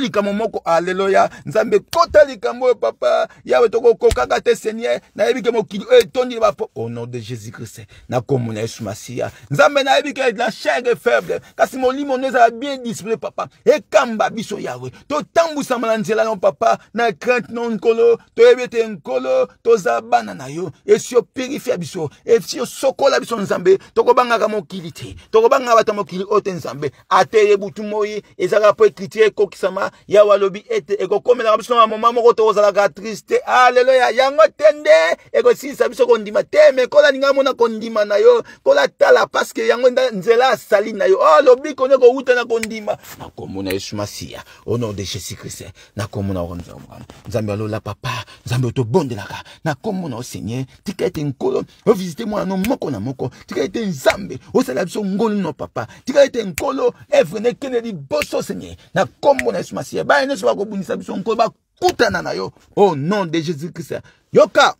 likambo moko Alléluia. nzambe kota likambo oyo papa yawe kokaka te seigneur na ke mokili oyo eh, etondili bapo au nom de jésus christ na kombo na yesu masiya nzambe nayebi ke la chair est faible kasi molimo no a bien disposé papa kamba biso yawe totambwisama na nzela non papa na crainte non no nkolo toyebi ete nkolo toza bana na yo esi opurifia biso esi osokola biso nzambe tokobangaka mokili te tokobangaka bato ya mokili oyo te nzambe ate ye butu moi ezalaka mpo ekriture ekokisama yawe alobi ete ekokomelaka biso na bamoma moko tokozalaka triste aleluya yango te nde ekosilisa biso kondima te me kola ninga mona kondima na yo kola tala parceke yango nzela asali na yo alobi oh, koni ekowuta na kondima nakomona yesu masiya au nom de jésus christ nakomona okonzambe nzambe alola papa nzambe otobondelaka na nkombo na yo seigneur tika ete nkolo ovisite mwana no moko na moko tika ete nzambe osala biso ngolino papa tika ete nkolo evre na ekende liboso seigneur na nkombo na yesu masiya baya nyonso bakobundisa biso nkolo bakutana na yo au nom de jésus christ yoka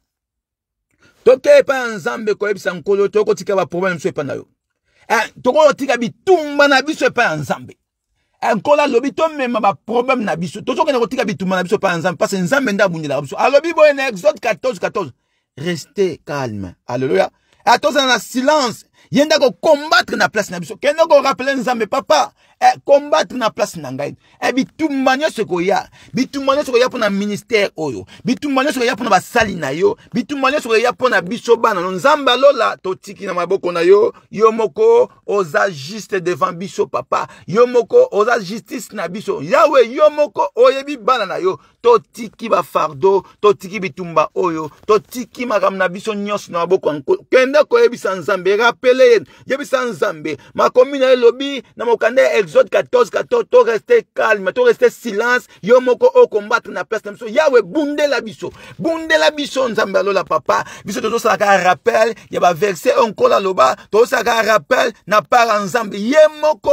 tokei epai ya nzambe koyebisa nkolo tokotika baproblème biso epai na yo eh, tokotika bitumba na biso epai ya nzambe encore là même ma problème na biso tozokende kotika bituma na biso epai ya parce que nzambe nde abundelaka biso alobi boye na exode 14 14 restez calme alleluya atozala na silence yenda ko combattre na place na biso kenoko rappeler nzambe papa eh, combattre na place na ngai eh, bitumba nyonso ekoya bitumba nyonso ekoya mpona ministère oyo bitumba nyonso ekoya mpona basali na yo bitumba nyonso ekoya mpona biso bana no nzambe alola totiki na maboko na yo yo moko oza juste devant biso papa yo moko oza justice na biso yawe yo moko oyebi bana na yo totiki bafardo totiki bitumba oyo totiki makambo na biso nyonso na maboko ya nkolo kende koyebisa nzambe rapele ye yebisa nzambe makomi na elobi na mokanda ya Exode 14, 14, to rester calme, to rester silence, yo moko o combattre na place na biso. Yawe bundela biso. Bundela biso nzambe la papa. Biso to saka rappel, ya ba verset onkola loba, to saka rappel na par nzambe. Ye moko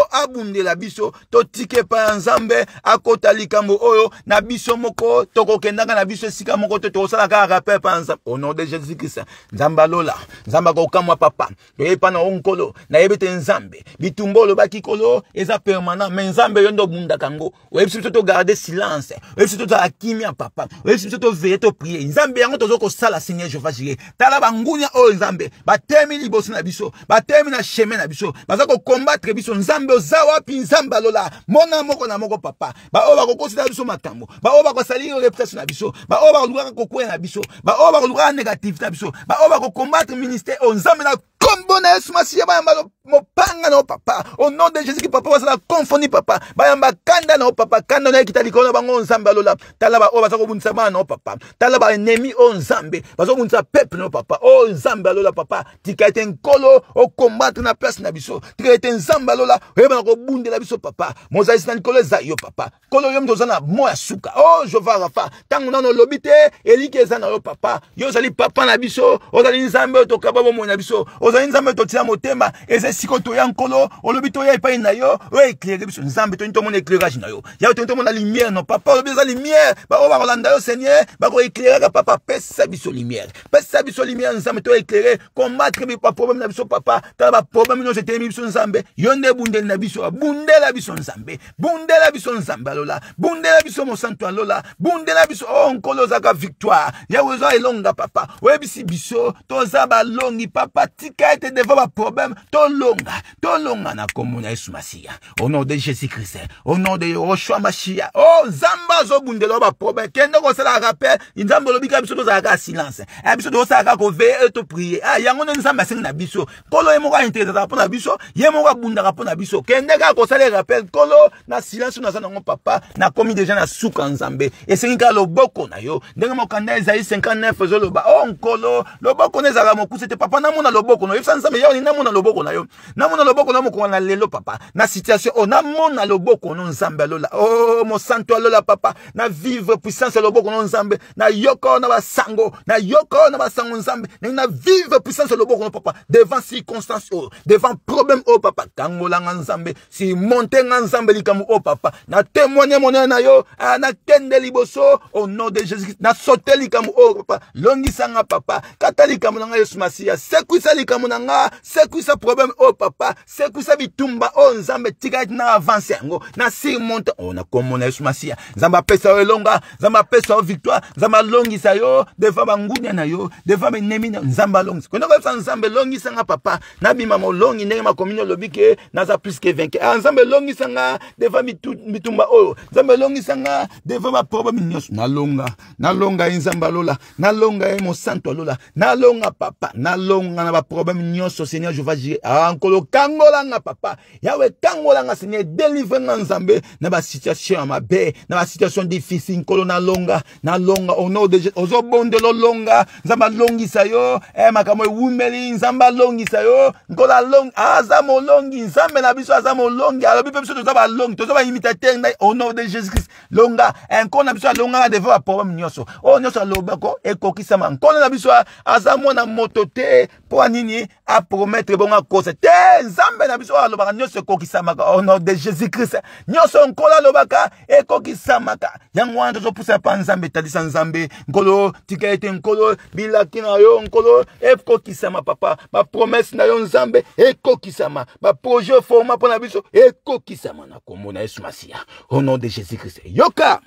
biso, to tike para nzambe akota oyo na biso moko tokokendanga na biso sika moko te tosalaka rappel pa nzambe au nom de jésus christ nzambe alola nzambe akokamwa papa toyebi pa na o na nayebi te nzambe bitumba olobaki kolo eza permanent mais nzambe yo kango, kango. yango oyebi garder silence oyebi soki la kimia papa oyebi soki to prier, nzambe yango toza la seigneur jehova jire tala bangunia o oh nzambe batemi liboso na biso batemi na chemin na biso que combattre biso nzambe zawa wapi nzambe alola mona moko na moko papa baoyo bakokosila biso makambo baoyo bakosali reputation na biso baoyo bakolukaka kokwela na biso oba bakolukaka négativité na biso baoyo combattre ministère O oh nzambe na comme na yesu bayamba na papa au nom de jésus bah, qui papa la confondi papa bayamba kanda no papa kanda na kitali zambalola. Talaba na bango nzambe alola tala baoyo bana papa Talaba ennemi oyo nzambe baza Pep peuple na papa oh nzambe un papa tika Colo, O combattre na place na biso tika ete nzambe alola oyeba na kobundela biso papa moza na likolo eza papa nkolo yo mdozana Oh ya suka o jova rafa ntango Lobite, et te na papa yo papa na biso ozali nzambe oyo tokaba biso ozali nzambe totina motema eza esika toya nkolo olobi toya epai na yo oyo éclaire biso nzambe toni tomona éclairage na yo yawe toni tomona lumière no papa olobi eza lumière baoyo bakolanda yo seigneur bakoéclairaka papa pesa biso lumière pesa biso lumière nzambe toya éclaire komatre baproblème na biso papa tala baproblème nyonso etelemi biso nzambe yo nde ebundeli na biso abundela biso nzambe bundela biso nzambe alola bundela biso mosantu alola bundela biso o oh, nkolo ozalaka victoire yawe oza elonga papa oyebisi biso toza balongi papa tika ete devant baproblème tolonga tolonga na kombo na yesu masiya au nom de jésus christ au nom de yoshua mashia o oh, nzambe azobundela baproblème kende kosala rappel nzambe olobi kaka biso tozalaka silence ya eh, biso tosalaka koveye toprie eh, yango nde nzambe asengi na biso nkolo ye moko ainteresaka mpo na biso ye moko abundaka mpo na biso kende kaka kosala rappel nkolo na silence oyo naza nango papa nakomi deja na suka nzambe esengi kaka loboko na yo ndenge mokanda ezali 59 ezoloba o oh, nkolo loboko nde ezalaka mokuse te papa namona loboko na yo ebisa nzambe namona loboko na yo namona loboko na na lelo papa na situation oyo oh, namona lo no nzambe Lola o oh, santo lola papa na vivre puissance ya loboko nzambe na yoko na basango na yoko na basango nzambe na vivre puissance lo loboko papa devant circonstance oh devant problème Oh papa kangola nzambe Si nga nzambe likamu oh papa na témoigne mon na yo ah, kende liboso au nom de jésus na nasote likamu oh papa longisanga papa kata likambo na yesu sekwisa likamu ndeko na nga sekuisa problème oyo papa sekuisa bitumba oyo nzambe etikala ti na avance yango na surmonte oyo oh, na kombo na yesu masiya nzambe apesa yo elonga nzambe apesa yo victoire nzambe alongisa yo devant bangunia na yo devant benemi na nzambe alongisa kende koyebisa nzambe elongisa nga papa nabimama olongi ndenge makomini olobi ke naza plus ke vainqueur ah nzambe elongisa nga devant bitumba oyo nzambe elongisa nga devant baproblème nyonso nalonga nalonga ye nzambe alola nalonga ye mosantu alola nalonga papa nalonga na baproblème bami nyonso seigneur jehova jire ah, ankolo kangolanga papa yawe kangolanga seigneur delivrenga nzambe na basituation ya mabe na basituation difficile nkolo nalonga nalonga au nom de ozobondela olonga nzambe alongisa yo e makambo ewumeli nzambe alongisa yo nkolo alongi aza ah, molongi nzambe na biso aza molongi alobi mpe biso toza balongi toza baimitateur na au nom de jésus christ longa eh, nkolo na biso alongaka devant baproblème nyonso oyo oh, nyonso alobako ekokisama nkolo na biso ah, aza mwana moto te mpo anini azali apromettre bongo akosa te nzambe na biso oyo alobaka nyonso ekokisamaka au nom de jésus christ nyonso nkolo alobaka ekokisamaka yango wana tozopusa mpa nzambe etalisa nzambe nkolo tika ete nkolo bilaki na yo nkolo ekokisama papa bapromese na yo nzambe ekokisama baproje oforma mpo na biso ekokisama na kombo na yesu masiya au nom de jésus christ yoka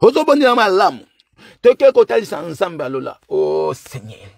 ozobondela malamu toke kotalisa nzambe alola o oh, seigneur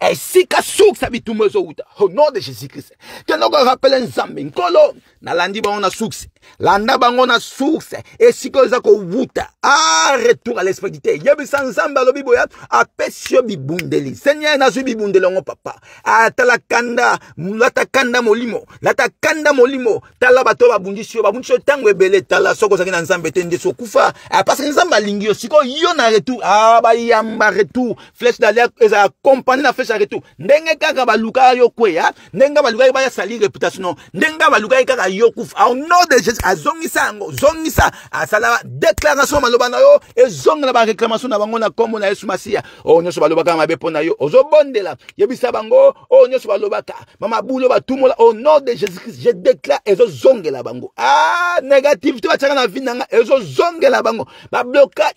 Et si esika soki sa ou ta, au nom de jésus christ te un rappele un colo? nalandi bango na succès landa bango na succès esika oyo eza kowuta a retour à l'espédité yebisa nzambe alobi boya apesi yo bibundeli seigneur nazwi bibundeli yango papa atala kanda lata kanda molimo lata kanda molimo tala bato oyo babundisi yo babundisi yo ntango ebele tala soki ozalaki na nzambe te nde sokufa ah, parce que nzambe alingi yo sikoyo yo na retour a ah, bayamba retour flèche dalia ezala kompani na flèche ya retour ndenge kaka balukaka yo kweya ndenge balukaki baya sali réputation ndenge balukaki kaka yo kufa au nom de jésus azongisa yango zongisa asala déclaration maloba na yo ezongela baréclamation na bango na nkombo na yesu masiya oyo oh, nyonso balobaka mabe mpo na yo ozobondela yebisa bango oyo oh, nyonso balobaka mamabulu batumola au nom de jésus christ je déclare ezozongela bango ah négativité batiaka na vie na nga ezozongela bango babloka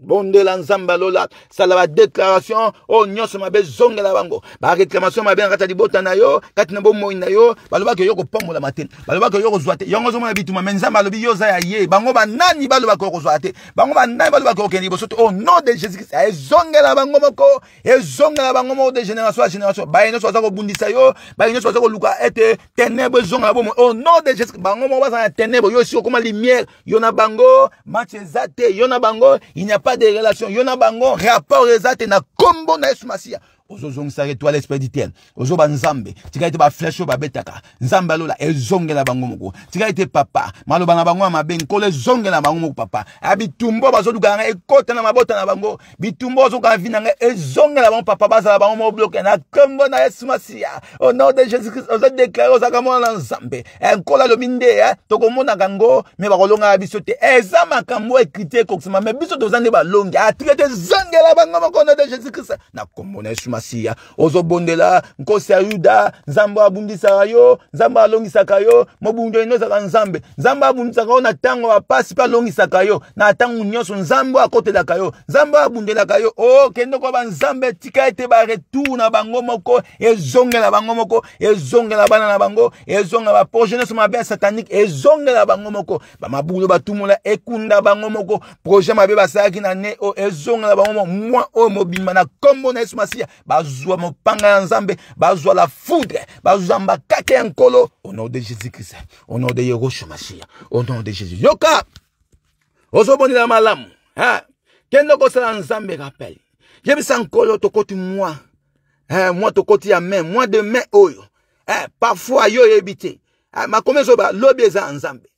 bon de nzamba lola sala ba déclaration o oh, nyonso mabe zonga la bango ba réclamation mabe na kati libota na yo kati na bomoi na yo ke yo matin baloba ke yo ko te yango bituma me nzambe yo za ya ye bango banani balobaka ko ko te bango banani ko okende liboso au oh, nom de jésus christ ezongela bango moko e la bango mo de génération à génération baye nyonso ko bundisa yo baye nyonso ko luka ete ténèbre zonga bomo au oh, nom de jésus bango mo ba na ténèbre yo ko ma lumière yo na bango match zate yo bango il n'y pas de relation yo a bango rapport exact, na combo na yesu ozozongisaka etoile expéditienne ozoba nzambe tika ete bafleshe oyo babetaka nzambe alola ezongela bango moko tika ete papa maloba na bango ya mabe nkolo ezongela bango moko papa ya bitumbu oyo bazolukaka ngai ekota na mabota na bango bitumbu oyo ozokaka vi na ngai ezongela bango papa bazala bango moko bloke na kombo na yesu masiya au nom de jésus christ ozodeklare ozalaka mwana na nzambe eh, nkolo alobi nde eh. tokomonaka yango me bakolongaka biso te eh, eza makambo ekrite ekokisama me biso toza nde balongi atika ah, ete ezongela bango moko au nom de jésus christ na kombo na yesu Ozo Bondela, nkosi Zamba Nzambo nzambe abundisaka yo nzambe alongisaka yo mobundu eno ezalaka nzambe nzambe abundisaka yo na ntango bapasi mpe alongisaka yo na ntango nyonso nzambe akotelaka yo nzambe abundelaka oh o kende ba nzambe tika ete baretour na bango moko ezongela bango moko ezongela bana na bango ezongela baproje nyonso satanique ya zonga la bango moko bamabulu batumula ekunda bango moko proje mabeba basalaki na ne oyo oh, ezongela bango moko mwa o oh, mobimba na nkombo na bazwa mopanga ya nzambe bazwa la foudre bazwa makake ya nkolo au nom de jésus christ au nom de yerosho mashia au nom de jésus yoka ozobonela malamu kende kosala nzambe rappel yebisa nkolo tokoti mwa mwa tokoti ya main mwa de main oyo parfois yo oyebi te makomi ezoba lobi eza ya nzambe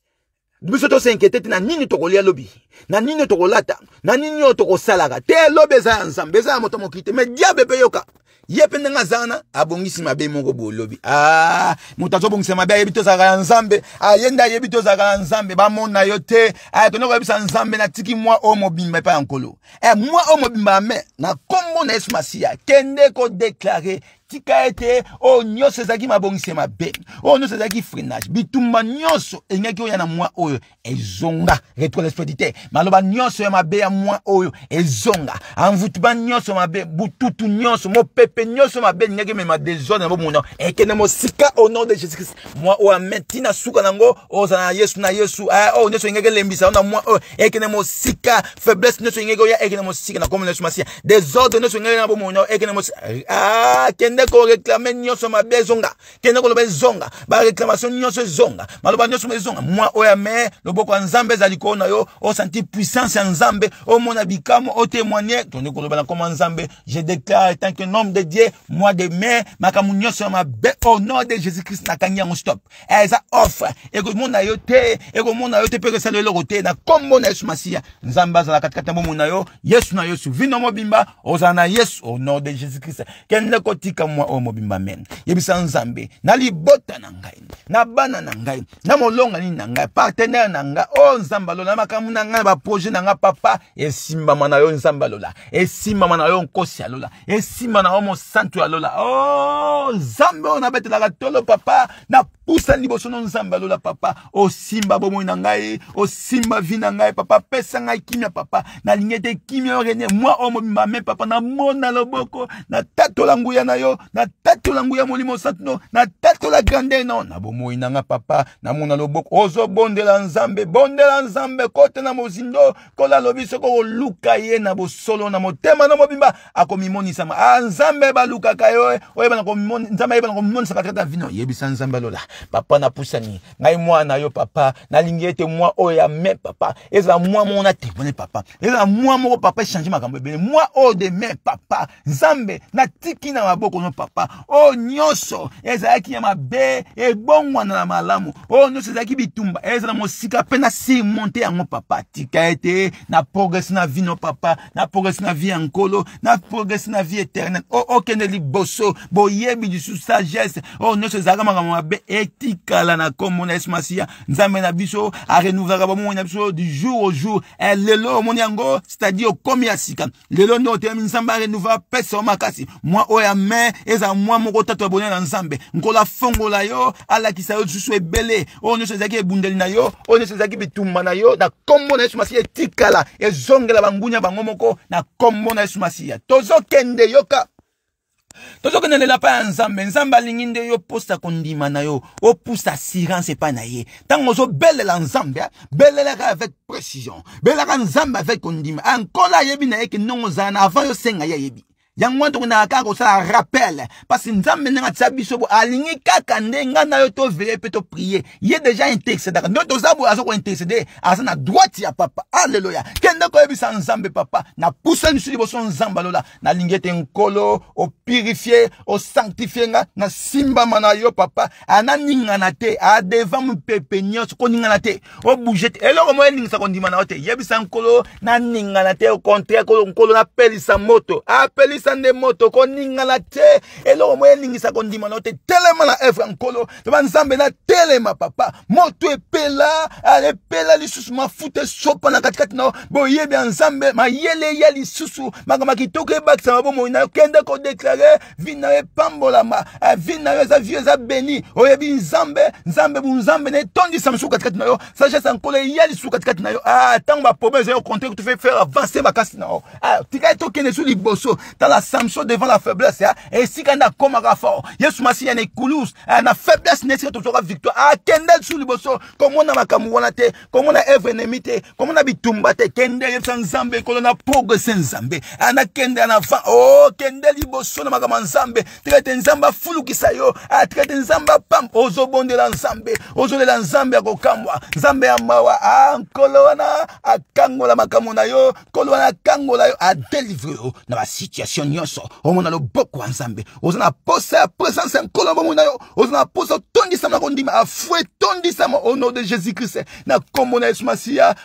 biso tosenkete te na nini tokolia lobi na nini tokolata na nini oyo tokosalaka te lobi eza ya nzambe eza ya moto moki te me diable mpe yoka ye mpe ndenge aza wana abongisi mabe moko boye olobi ah, moto azobongisa mabe ayebi tozalaka ya nzambe aye ah! nde ayebi tozalaka ya nzambe bamona yo te ah! tona koyebisa nzambe natiki mwa oyo mobimba epai ya nkolo eh! mwa oyo mobimba ya me na nkombo na yesu masiya kende kodeklare tika ete oyo oh, nyonso ezalaki mabongisi mabe oyo oh, nyonso ezalaki freinage bitumba nyonso elingaki oya na mwa oyo ezonga retrospectité maloba nyonso ya mabe ya mwa oyo ezonga anvutuba nyonso mabe bututu nyonso mopepe nyonso mabe elingaki mema desordre na bomona ekende mosika au nom de jésus christ mwa oyo ame ntina suka na yango ozala na yesu na yesu ah, oyo oh, nyonso elingaki elembisa yo na mwa oyo ekende mosika faiblesse nyonso elingaki oya ekende mosika na komona yesu masiya desordre nyonso elingaki na bomona ekende mosika akende ah, so ma Bezonga. mabe ezonga bezonga ba réclamation bareklamation so zonga maloba bezonga moi o oh ya me lo ya nzambe za koo na yo senti puissance ya nzambe mona bikamo otémoigne tondi lo bana koma nzambe je déclare tant que Nom de dieu moi de mai makambo nyonso ma mabe au nom de jésus christ nakanya on stop eza offre mona yo te mona yo te mpe ekosala eloko te na kombo na yesu masiya nzambe azala katikati ya bomoi na yo yesu na yesu vino mobimba bimba na yesu au nom de jésus christ kende tika mwa oyo mobimba mene yebisa nzambe na libota na na bana na na molonga ni nangai. partenaire nangai. oh zambalo ma na makambo na ngai na na papa et na yo la alola Simba na yo nkosi alola esimba na omo mosantu alola o oh, nzambe oyo tolo papa na liboso non papa osimba Simba na ngai osimba vi papa pesa ngai kimia papa n'a ete kimia qui mwa omo bimba men papa mona loboko natatola nguya na yo N'a natatula nguya molimo santo natatula tu no na non na nga papa namona loboko la nzambe la nzambe kote na mozindo kola lobiso soko luka ye na solo na motema na mobimba a ah, nzambe balukaka yo nzambe ayebana komimonisaka kati na vino yebisa nzambe lola, papa na ngai na yo papa na ete mwa oya ya me papa eza mwa moko na papa Eza mwa moko papa changi makambo ebele mwa o de me papa nzambe tiki na maboko malamu papa oyo oh, nyonso ezalaki ya mabe ebongwana na malamu oyo oh, nyonso ezalaki bitumba ezala mosika mpe nasimonte yango papa tika ete na progresi na vino papa na progresi na vie ya nkolo na progresi na vie éternel oyo oh, okende liboso boyebi lisusu sagesse oyo nyonso ezalaka makambo mabe etikala na kombo na yesu masiya nzambe na biso arenouvelaka bomoi na biso du jour au jour eh, lelo omoni yango c'est-à-dire okomi ya sika lelo nde otelemi nzambe arenouvel apesa yo makasi mwa oyo amen me eza mwa moko tato ya na nzambe yo sa yo lisusu ebele o nyonso se ebundeli na yo o ne ezalaki na yo na nkombo na yesu masiya etikala ezongela bangunia bango moko na nkombo na yesu masiya tozokende yoka tozokende lelapa ya nzambe nzambe alingi nde yo posa kondima na yo opusa assurance epai na ye ntango ozobelela nzambe belelaka avec précision belelaka nzambe avec kondima ankolo ayebi na ye ke ndongo ozala na avant yosenga ye yang wana tokendaka kaka kosala rappel parce nzambe ndenge atia biso bo alingi kaka nde na yo toveye to toprie ye deja intercedaka nde à boye aza kointercede aza na droite ya papa alleluya kende en nzambe papa na pusa sur liboso nzambe lola. na lingete nkolo colo au nga na simba na yo papa ananingana te adevant mopepe ko koningana te obouge te eloko moko ko ndima na yo te yebisa nkolo ningana te au contraire nkolo napelisa moto appelle kosa nde moto koningana te eloko moko eningisaka ondima na yo te telema na evre ya nkolo toba nzambe natelema papa moto li epela ma mafuta esopa na katikati na yo boyebi ya nzambe mayele eya lisusu makambo ya kitoko m'a bomoi na yo kende kodeklare vi na yo pambola ma, vina yo eza vieux eza beni oyebi nzambe nzambe bunzambe na etondisa mosuku katikati na yo sagesse ya nkolo yali Ah katikati na yo ntango baproblème ezali que tu fais faire avancer ma makasi na ah tikai tokende su liboso bosso la Samson devant la faiblesse hein. et ya esika nde a fort yesu masiya na ekulusu a hein, faiblesse nest que toujours la victoire akende ah, lisusu liboso komona makambo te komona evre enemi komona bitumba te kende yebisa nzambe ekolo na ana nzambe anakende ah, anava oh kende liboso na makambo ya nzambe tika ete nzambe afulukisa yo tika ete nzambe apamba ozobondela nzambe ozolela nzambe Zambe kokambwa nzambe ya mawa a nkolo wana akangola makambo na yo à wana ah, akangola yo délivrer yo na situation on a omona loboko ya nzambe oza na posa présence ya On a oza na posa au nom de jésus christ na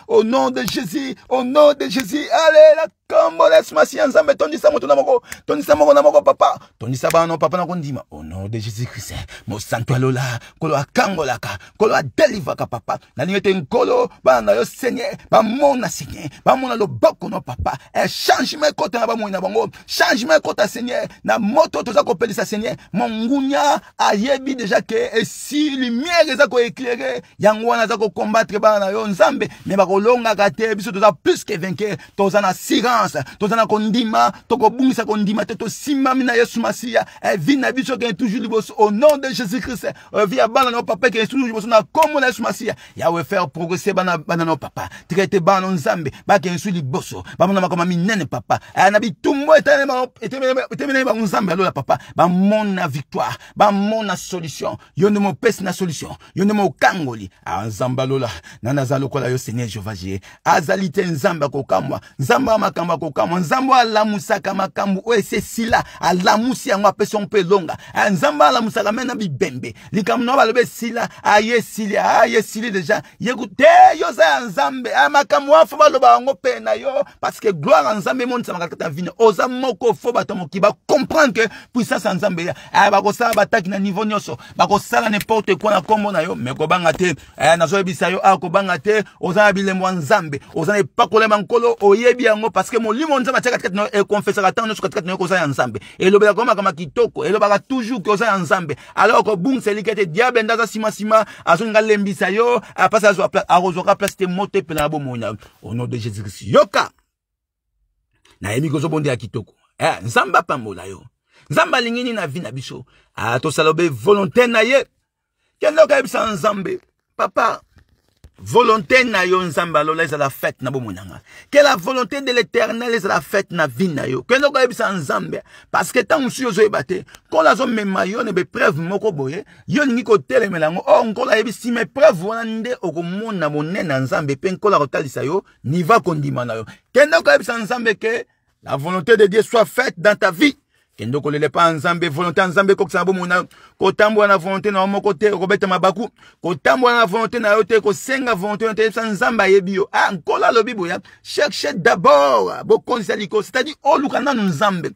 au nom de jésus au nom de jésus alela kambola esimasi ya nzambe tondisa moto na moko tondisa moko na moko papa tondisa bana papa na kondima au nom de jésus christ mosantu alola nkolo akangolaka nkolo adelivaka papa nalingi ete nkolo bana na yo seigneur bamona seigneur bamona loboko no papa echangement eh, ekota na bamoi na bango changement ekota seigneur na moto toza kopelisa seigneur mongunya ayebi deja ke esi eh, lumière eza koéclaire yango wana aza kokombatre bana na yo nzambe me bakolongaka te biso toza plus ke vainqueur toza na sira delivrance tozala kondima tokobungisa kondima te tosimami na yesu masiya evi eh, na biso ke toujours liboso au nom de jésus christ eh, euh, vi abana bana na papa ke toujours liboso na kombo na yesu masiya yawe faire progresser bana na yo papa traite bana nzambe bakende sur liboso bamona makambo ya minene papa eh, na bitumbu etemelemi bango nzambe alola papa bamona victoire bamona solution yo nde mopesi na solution yo nde mokangoli ah, nzambe alola nani aza lokola yo seigneur jehova jie azali te nzambe akokamwa nzambe ya makambo akokamwa nzambe oyo alamusaka makambo oyo esesila alamusi yango pe yango mpe longa ah, nzambe alamusaka mena na bibembe likambo na oyo esila aye esili aye esili deja yekute te yo ya nzambe ah, makambo baloba yango na yo parce que gloire ya nzambe sa kati vine vino oza moko fo bato ya mokili bacomprendre ke puissance ya nzambe ya ah, bakosala bataki na niveau nyonso bakosala nimporte quoi na nkombo na yo me kobanga te eh, nazoyebisa yo akobanga te oza na bilembo ya nzambe oza na epakolema nkolo oyebi yango parce que limon nzambe atia katikati na yo ekonfesaka ntango nyonso katikati na yo comme ya nzambe elobelaka yo makambo ya kitoko elobaka toujours ke ozala ya nzambe alors kobungiseli ke te diable nde aza nsimannsima azolinga lembisa yo apasi akozwaka place te mo te pena na bomoi na yo au nom de jésus christ yoka nayebi kozobondela kitoko eh, nzambe apambola yo nzamba alingi nini na vi na biso ah, tosala obe volonté na ye kende okayebisa nzambe papa volonté na yo nzambe alola ezala fête na bomoi na ke la volonté de l'éternel la fête na vie na yo kende okoyebisa nzambe parce que ntango quand la kola nkolo mema yo be preuve moko boye yo olingi kotelemela oh or la ayebisi ma preuve wana nde okomona na ya nzambe ko la rotalisa yo niva kondima na yo kende okoyebisa nzambe que la volonté de dieu soit faite dans ta vie kende kolela epai ya nzambe volonté ya nzambe ekokisa na bomoi na yo kotambola na volonté na yo moko te kobeta mabaku kotambola na volonté na yo te kosenga volonté na yo te sa nzambe ayebi yo a ah, nkolo alobi boya ah, cherche d'abord ah, bokondisa likolo c'est-à-dire oluka nanu nzambe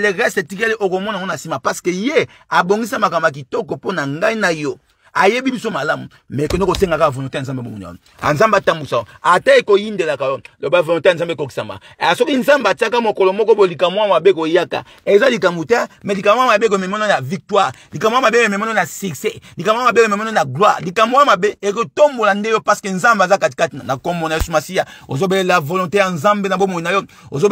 le reste etikeli okomona ngo na nsima parce que ye abongisa makambo ya kitoko mpo na ngai na yo ayebi biso malamu me ekoki kosenga kaka volonté ya nzambe momoni wana anzambe atambusa yo ata ekoyindelaka yo loba volonté ya nzambe ekokisama e soki nzambe atiaka mokolo moko bo likambo ya mabe koyaka e eza likambo te me likambo ya mabe ekomemono na victoire likambo ya mabe ekomemono na succès likambo ya mabe ekomemono na gloire likambo ya mabe ekotombola nde yo parceke nzamba aza katikati na komo na yo sumasiya la volonté ya nzambe na bomoi na yo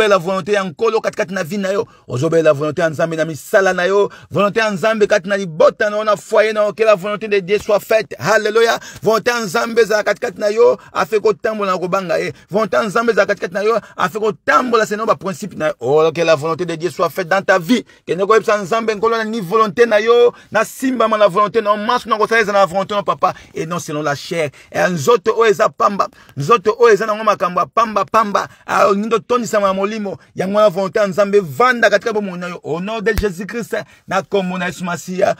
la volonté ya nkolo katikati na vina yo yo la volonté ya nzambe na misala na yo volonté ya nzambe kati na libota na yo na foyer na yo okela volonté de soit faite. Alléluia. Vonta nzambe za katikati na yo tambo kotambola kobanga ye. Vonta quatre za katikati a yo que la la ba principe Oh que la volonté de Dieu soit faite dans ta vie. Que ne koyebisa nzambe ngolo, ni volonté na yo na simba la volonté non masu na kosalisa volonté papa et non selon la chair. Et nzoto o oh, eza pamba. Nzoto oyo oh, eza kamba pamba pamba pamba. Nindo toni ya molimo ya ngwa volonté ya vanda katika bomoi na yo. Au nom de Jésus-Christ na kombo na Yesu Masiya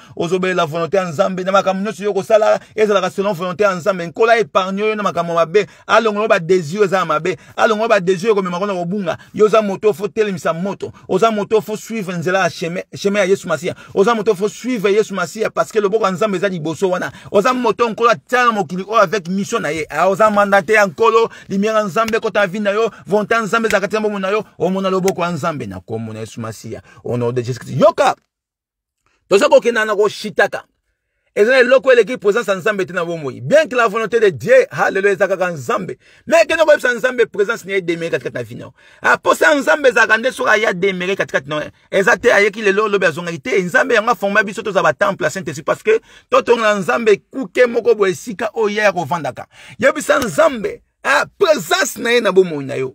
la volonté en nzambe na tosuye kosala ezalaka selon volonté ya nzambe nkola épargne oyo na makambo mabe alongolo badésir eza ya mabe alongolo badésir ekomema kona kobunga yo oza moto ofo telemisa moto oza moto ofo suivre nzela ya chemin ya yesu masiya oza moto faut suivre yesu masiya parce que loboko ya nzambe eza liboso wana oza moto nkolo atia na mokili oyo avec mission na ye ah, oza mandate ya nkolo lumière ya nzambe ekota na vi na yo volonté ya nzambe ezalaka ti na bomoi na yo omona loboko ya nzambe na komona yesu masiya de jésus christ yoka toza kokenda na koshitaka eza eloko eleki présence ya nzambe te na bomoi bien que la volonté de dieu halleluya eza kaka nzambe me ekende koyebisa nzambe présence na ye demere katikati na vi nao ah, aposa ya nzambe ezalaka nde soki aya demere katikati nao eza te ayeki lelo olobi azongaki te nzambe yango aforma biso toza batemple ya saint esprit parce que totongola nzambe ekuke moko boye esika oyo ya ya kovandaka yebisa nzambe ah, présence na ye na bomoi na yo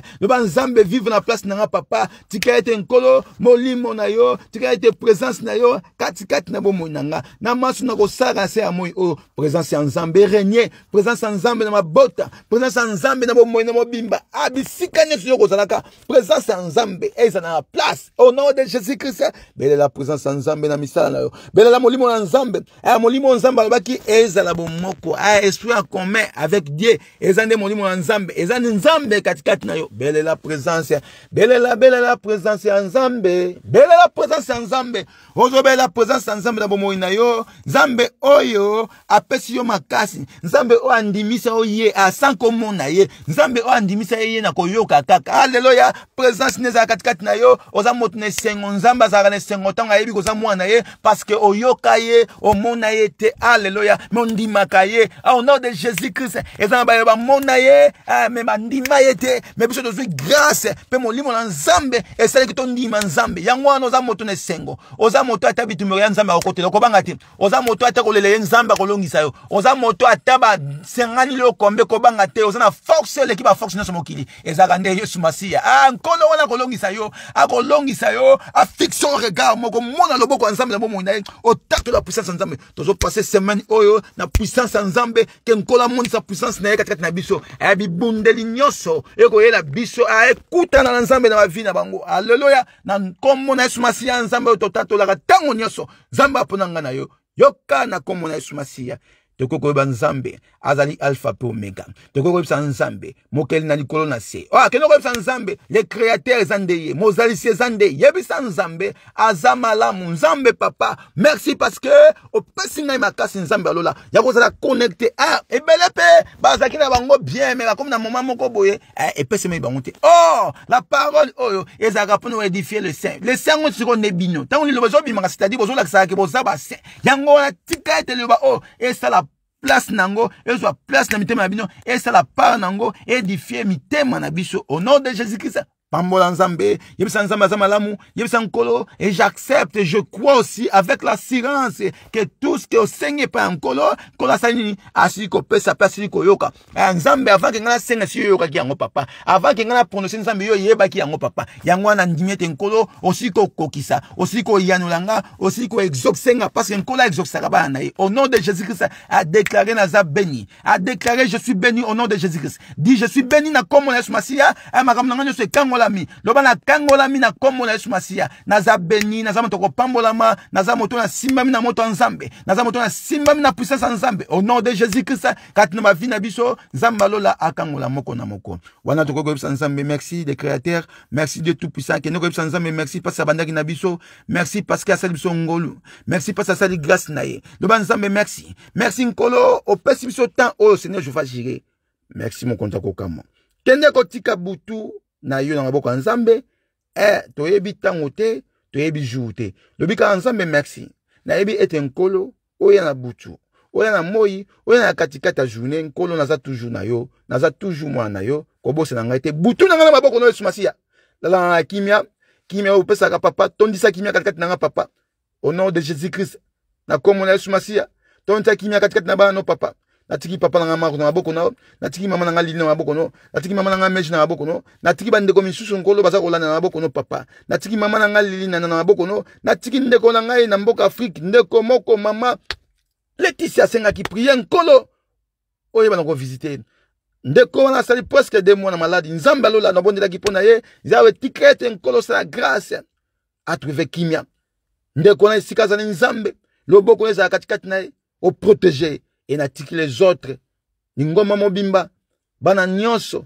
loba vivre vive na place na pas papa tika ete nkolo molimo na yo tika ete présence na yo katikati na bomoi na masu na maso na se oh, présence en zambé erenie présence ya nzambe na botte présence en zambé na bomoi na mobimba abisika ah, nyonso yo kozalaka présence nzambe eh, ezala na place au nom de jésus christ la présence ya nzambe na misala na yo la molimo mon nzambe aya eh, molimo nzambe alobaki eh, ezala bomoko a ah, esprit en commun avec dieu eza mon molimo mon nzambe eza nzambe katikati na yo belle est la présence belle est la belle la présence en Zambé, belle est la présence Zambé, Ozo belle la présence en Zambé na yo oyo apesi yo makasi Zambé O andimisa Oye, A sans komona ye Zambé O andimisa ye na koyoka kaka alléluia, présence ne na yo oza ne na esengo za azalaka koza ye parce que oyoka ye O ye te alléluia, mon ondimaka ye au nom de jésus christ Zambé na bayo mon ye ah, me ye te biso tozwi grâce mpe molimo na nzambe esalaki tondima nzambe yango wana oza moto na esengo oza moto ata bitumelo ya nzambe akokotela okobanga te oza moto ata kolela ye nzambe akolongisa yo oza moto ata basenganili okombe kobanga te oza na force eleki baforce nyonso mokili ezalaka nde yesu masiya a ah, nkolo wana akolongisa yo akolongisa yo afixe yo regard moko mona loboko ya nzambe na bomoi na ye otatola puissance ya nzambe tozopase semaine oyo na puissance ya nzambe ke nkolo amonisa puissance na ye katikati na biso aya bibundeli nyonso ekoyela biso ekutana na nzambe na bavi na bango aleluya na nkombo na yesu masiya nzambe oyo totatolaka ntango nyonso nzambe apona ngai na yo yoka na nkombo na yesu masiya tokokoyeba nzambe azali alpha mpe omega tokokoyebisa nzambe mokeli na likolo na se oyo ah, akende koyebisa nzambe le créateur zandeye. Mozali Zande, mozalisi eza nde yebisa nzambe Azamala malamu nzambe papa merci parce que opesi ngai makasi nzambe alola ya kozala connecte ah, ebele mpe bazalaki na bango bien me comme na moma moko boye eh, epesemeli bango te oh, la parole oh oyo ezalaka pour édifier le saint le saint ngo sikonde bino ntango liloba ezobimaka c'est-à-dire bozolakisaka ke ba basaint yango wana tika oh et ça esala place nango soit place na mitema et bino la part nango edifie mitema na biso au nom de jésus christ pambola nzambe yebisa nzambe aza yebisa nkolo et j'accepte je crois aussi avec la l'assurance que tout ce que osengi epai ya nkolo nkolo asali nini asili kopesa mpe koyoka eh, nzambe avant que ngai Senga, si yo oyokaki yango papa avant que ngai naprononse nzambe yo oyebaki yango papa yango wana ndimi ete nkolo osili kokokisa osili koyanola nga aussi parce que nkolo aexorcisaka bana na au nom de jésus christ déclaré naza béni déclaré je suis béni au nom de jésus christ dit je suis béni na eh, kombo na yesu masiya makambo nakolami loba nakangolami na komo na yesu na za beni moto na naza moto mi na moto na moto mi na puissance nzambe au nom de jésus christ kati na vie na biso nzambe alola akangola moko na moko wana toko nzambe merci de créateur merci de tout puissant akende koyebisa nzambe merci parce abandaki na biso merci parce que asali biso ngolu merci parce asali grâce na ye loba nzambe merci merci nkolo au biso temps oh seigneur je vais gérer merci mon akokama kende na yo na maboko ya nzambe e toyebi ntango te toyebi jour te lobi kaka nzambe merci nayebi ete nkolo oya na butu oya na moi oya na katikati ya journe nkolo naza toujours na yo naza toujours mwana na yo kobosana ngai te butu na ngai na maboko na yesu masiya lala na kimia kimia oyo opesaka papa tondisa kimia katikati na ngai papa au nom de jésus christ na kombo na yesu masiya tondisa kimia katikati na bana no papa natiki papa na nga mako na maboko na natiki mama na nga lini na maboko no natiki mama na nga meshe na maboko no natiki bandeko misusu nkolo baza kolanda na maboko no papa natiki mama na nga lilina na maboko no natiki ndeko na ngai na mboka afrike ndeko moko mama letisi asengaki prie nkolo oyo yebana kovisite ndeko wana asali presque de mois na maladi nzambe alolanda abondelaki mpo na ye yawe tika ete nkolo osala grâce atrouve kimia ndeko wana esika azali nzambe loboko oyo ezala katikati na ye oprotege ye Et n'attique les autres lingomba mobimba bana nyonso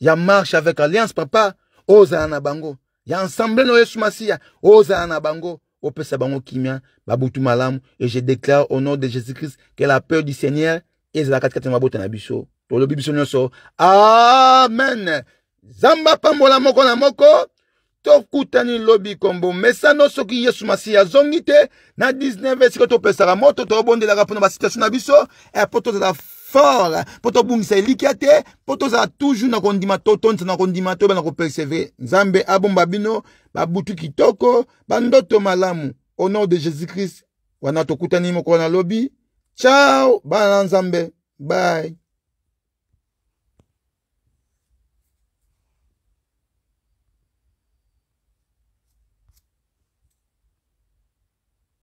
ya marche avec alliance papa Oza na bango ya ensemble no yesu masia. Oza na bango opesa bango kimia babutu malamu et je déclare au nom de jésus-christ que la peur du seigneur est la na mabota na biso Tolo biso nyonso amen zamba pambola moko na moko tokutani lobi kombo mesano soki yesu masiya azongi te na 19 esika topesaka moto tobondelaka mpona basituation na biso mpo eh, tozala fort mpo tobungisa elikya te mpo tozala toujours na kondima totondisa na kondima toyeba na kopersevere nzambe abomba bino babutu kitoko bandoto malamu au nom de jésus christ wana tokutani moko wana lobi ciao bana na nzambe bye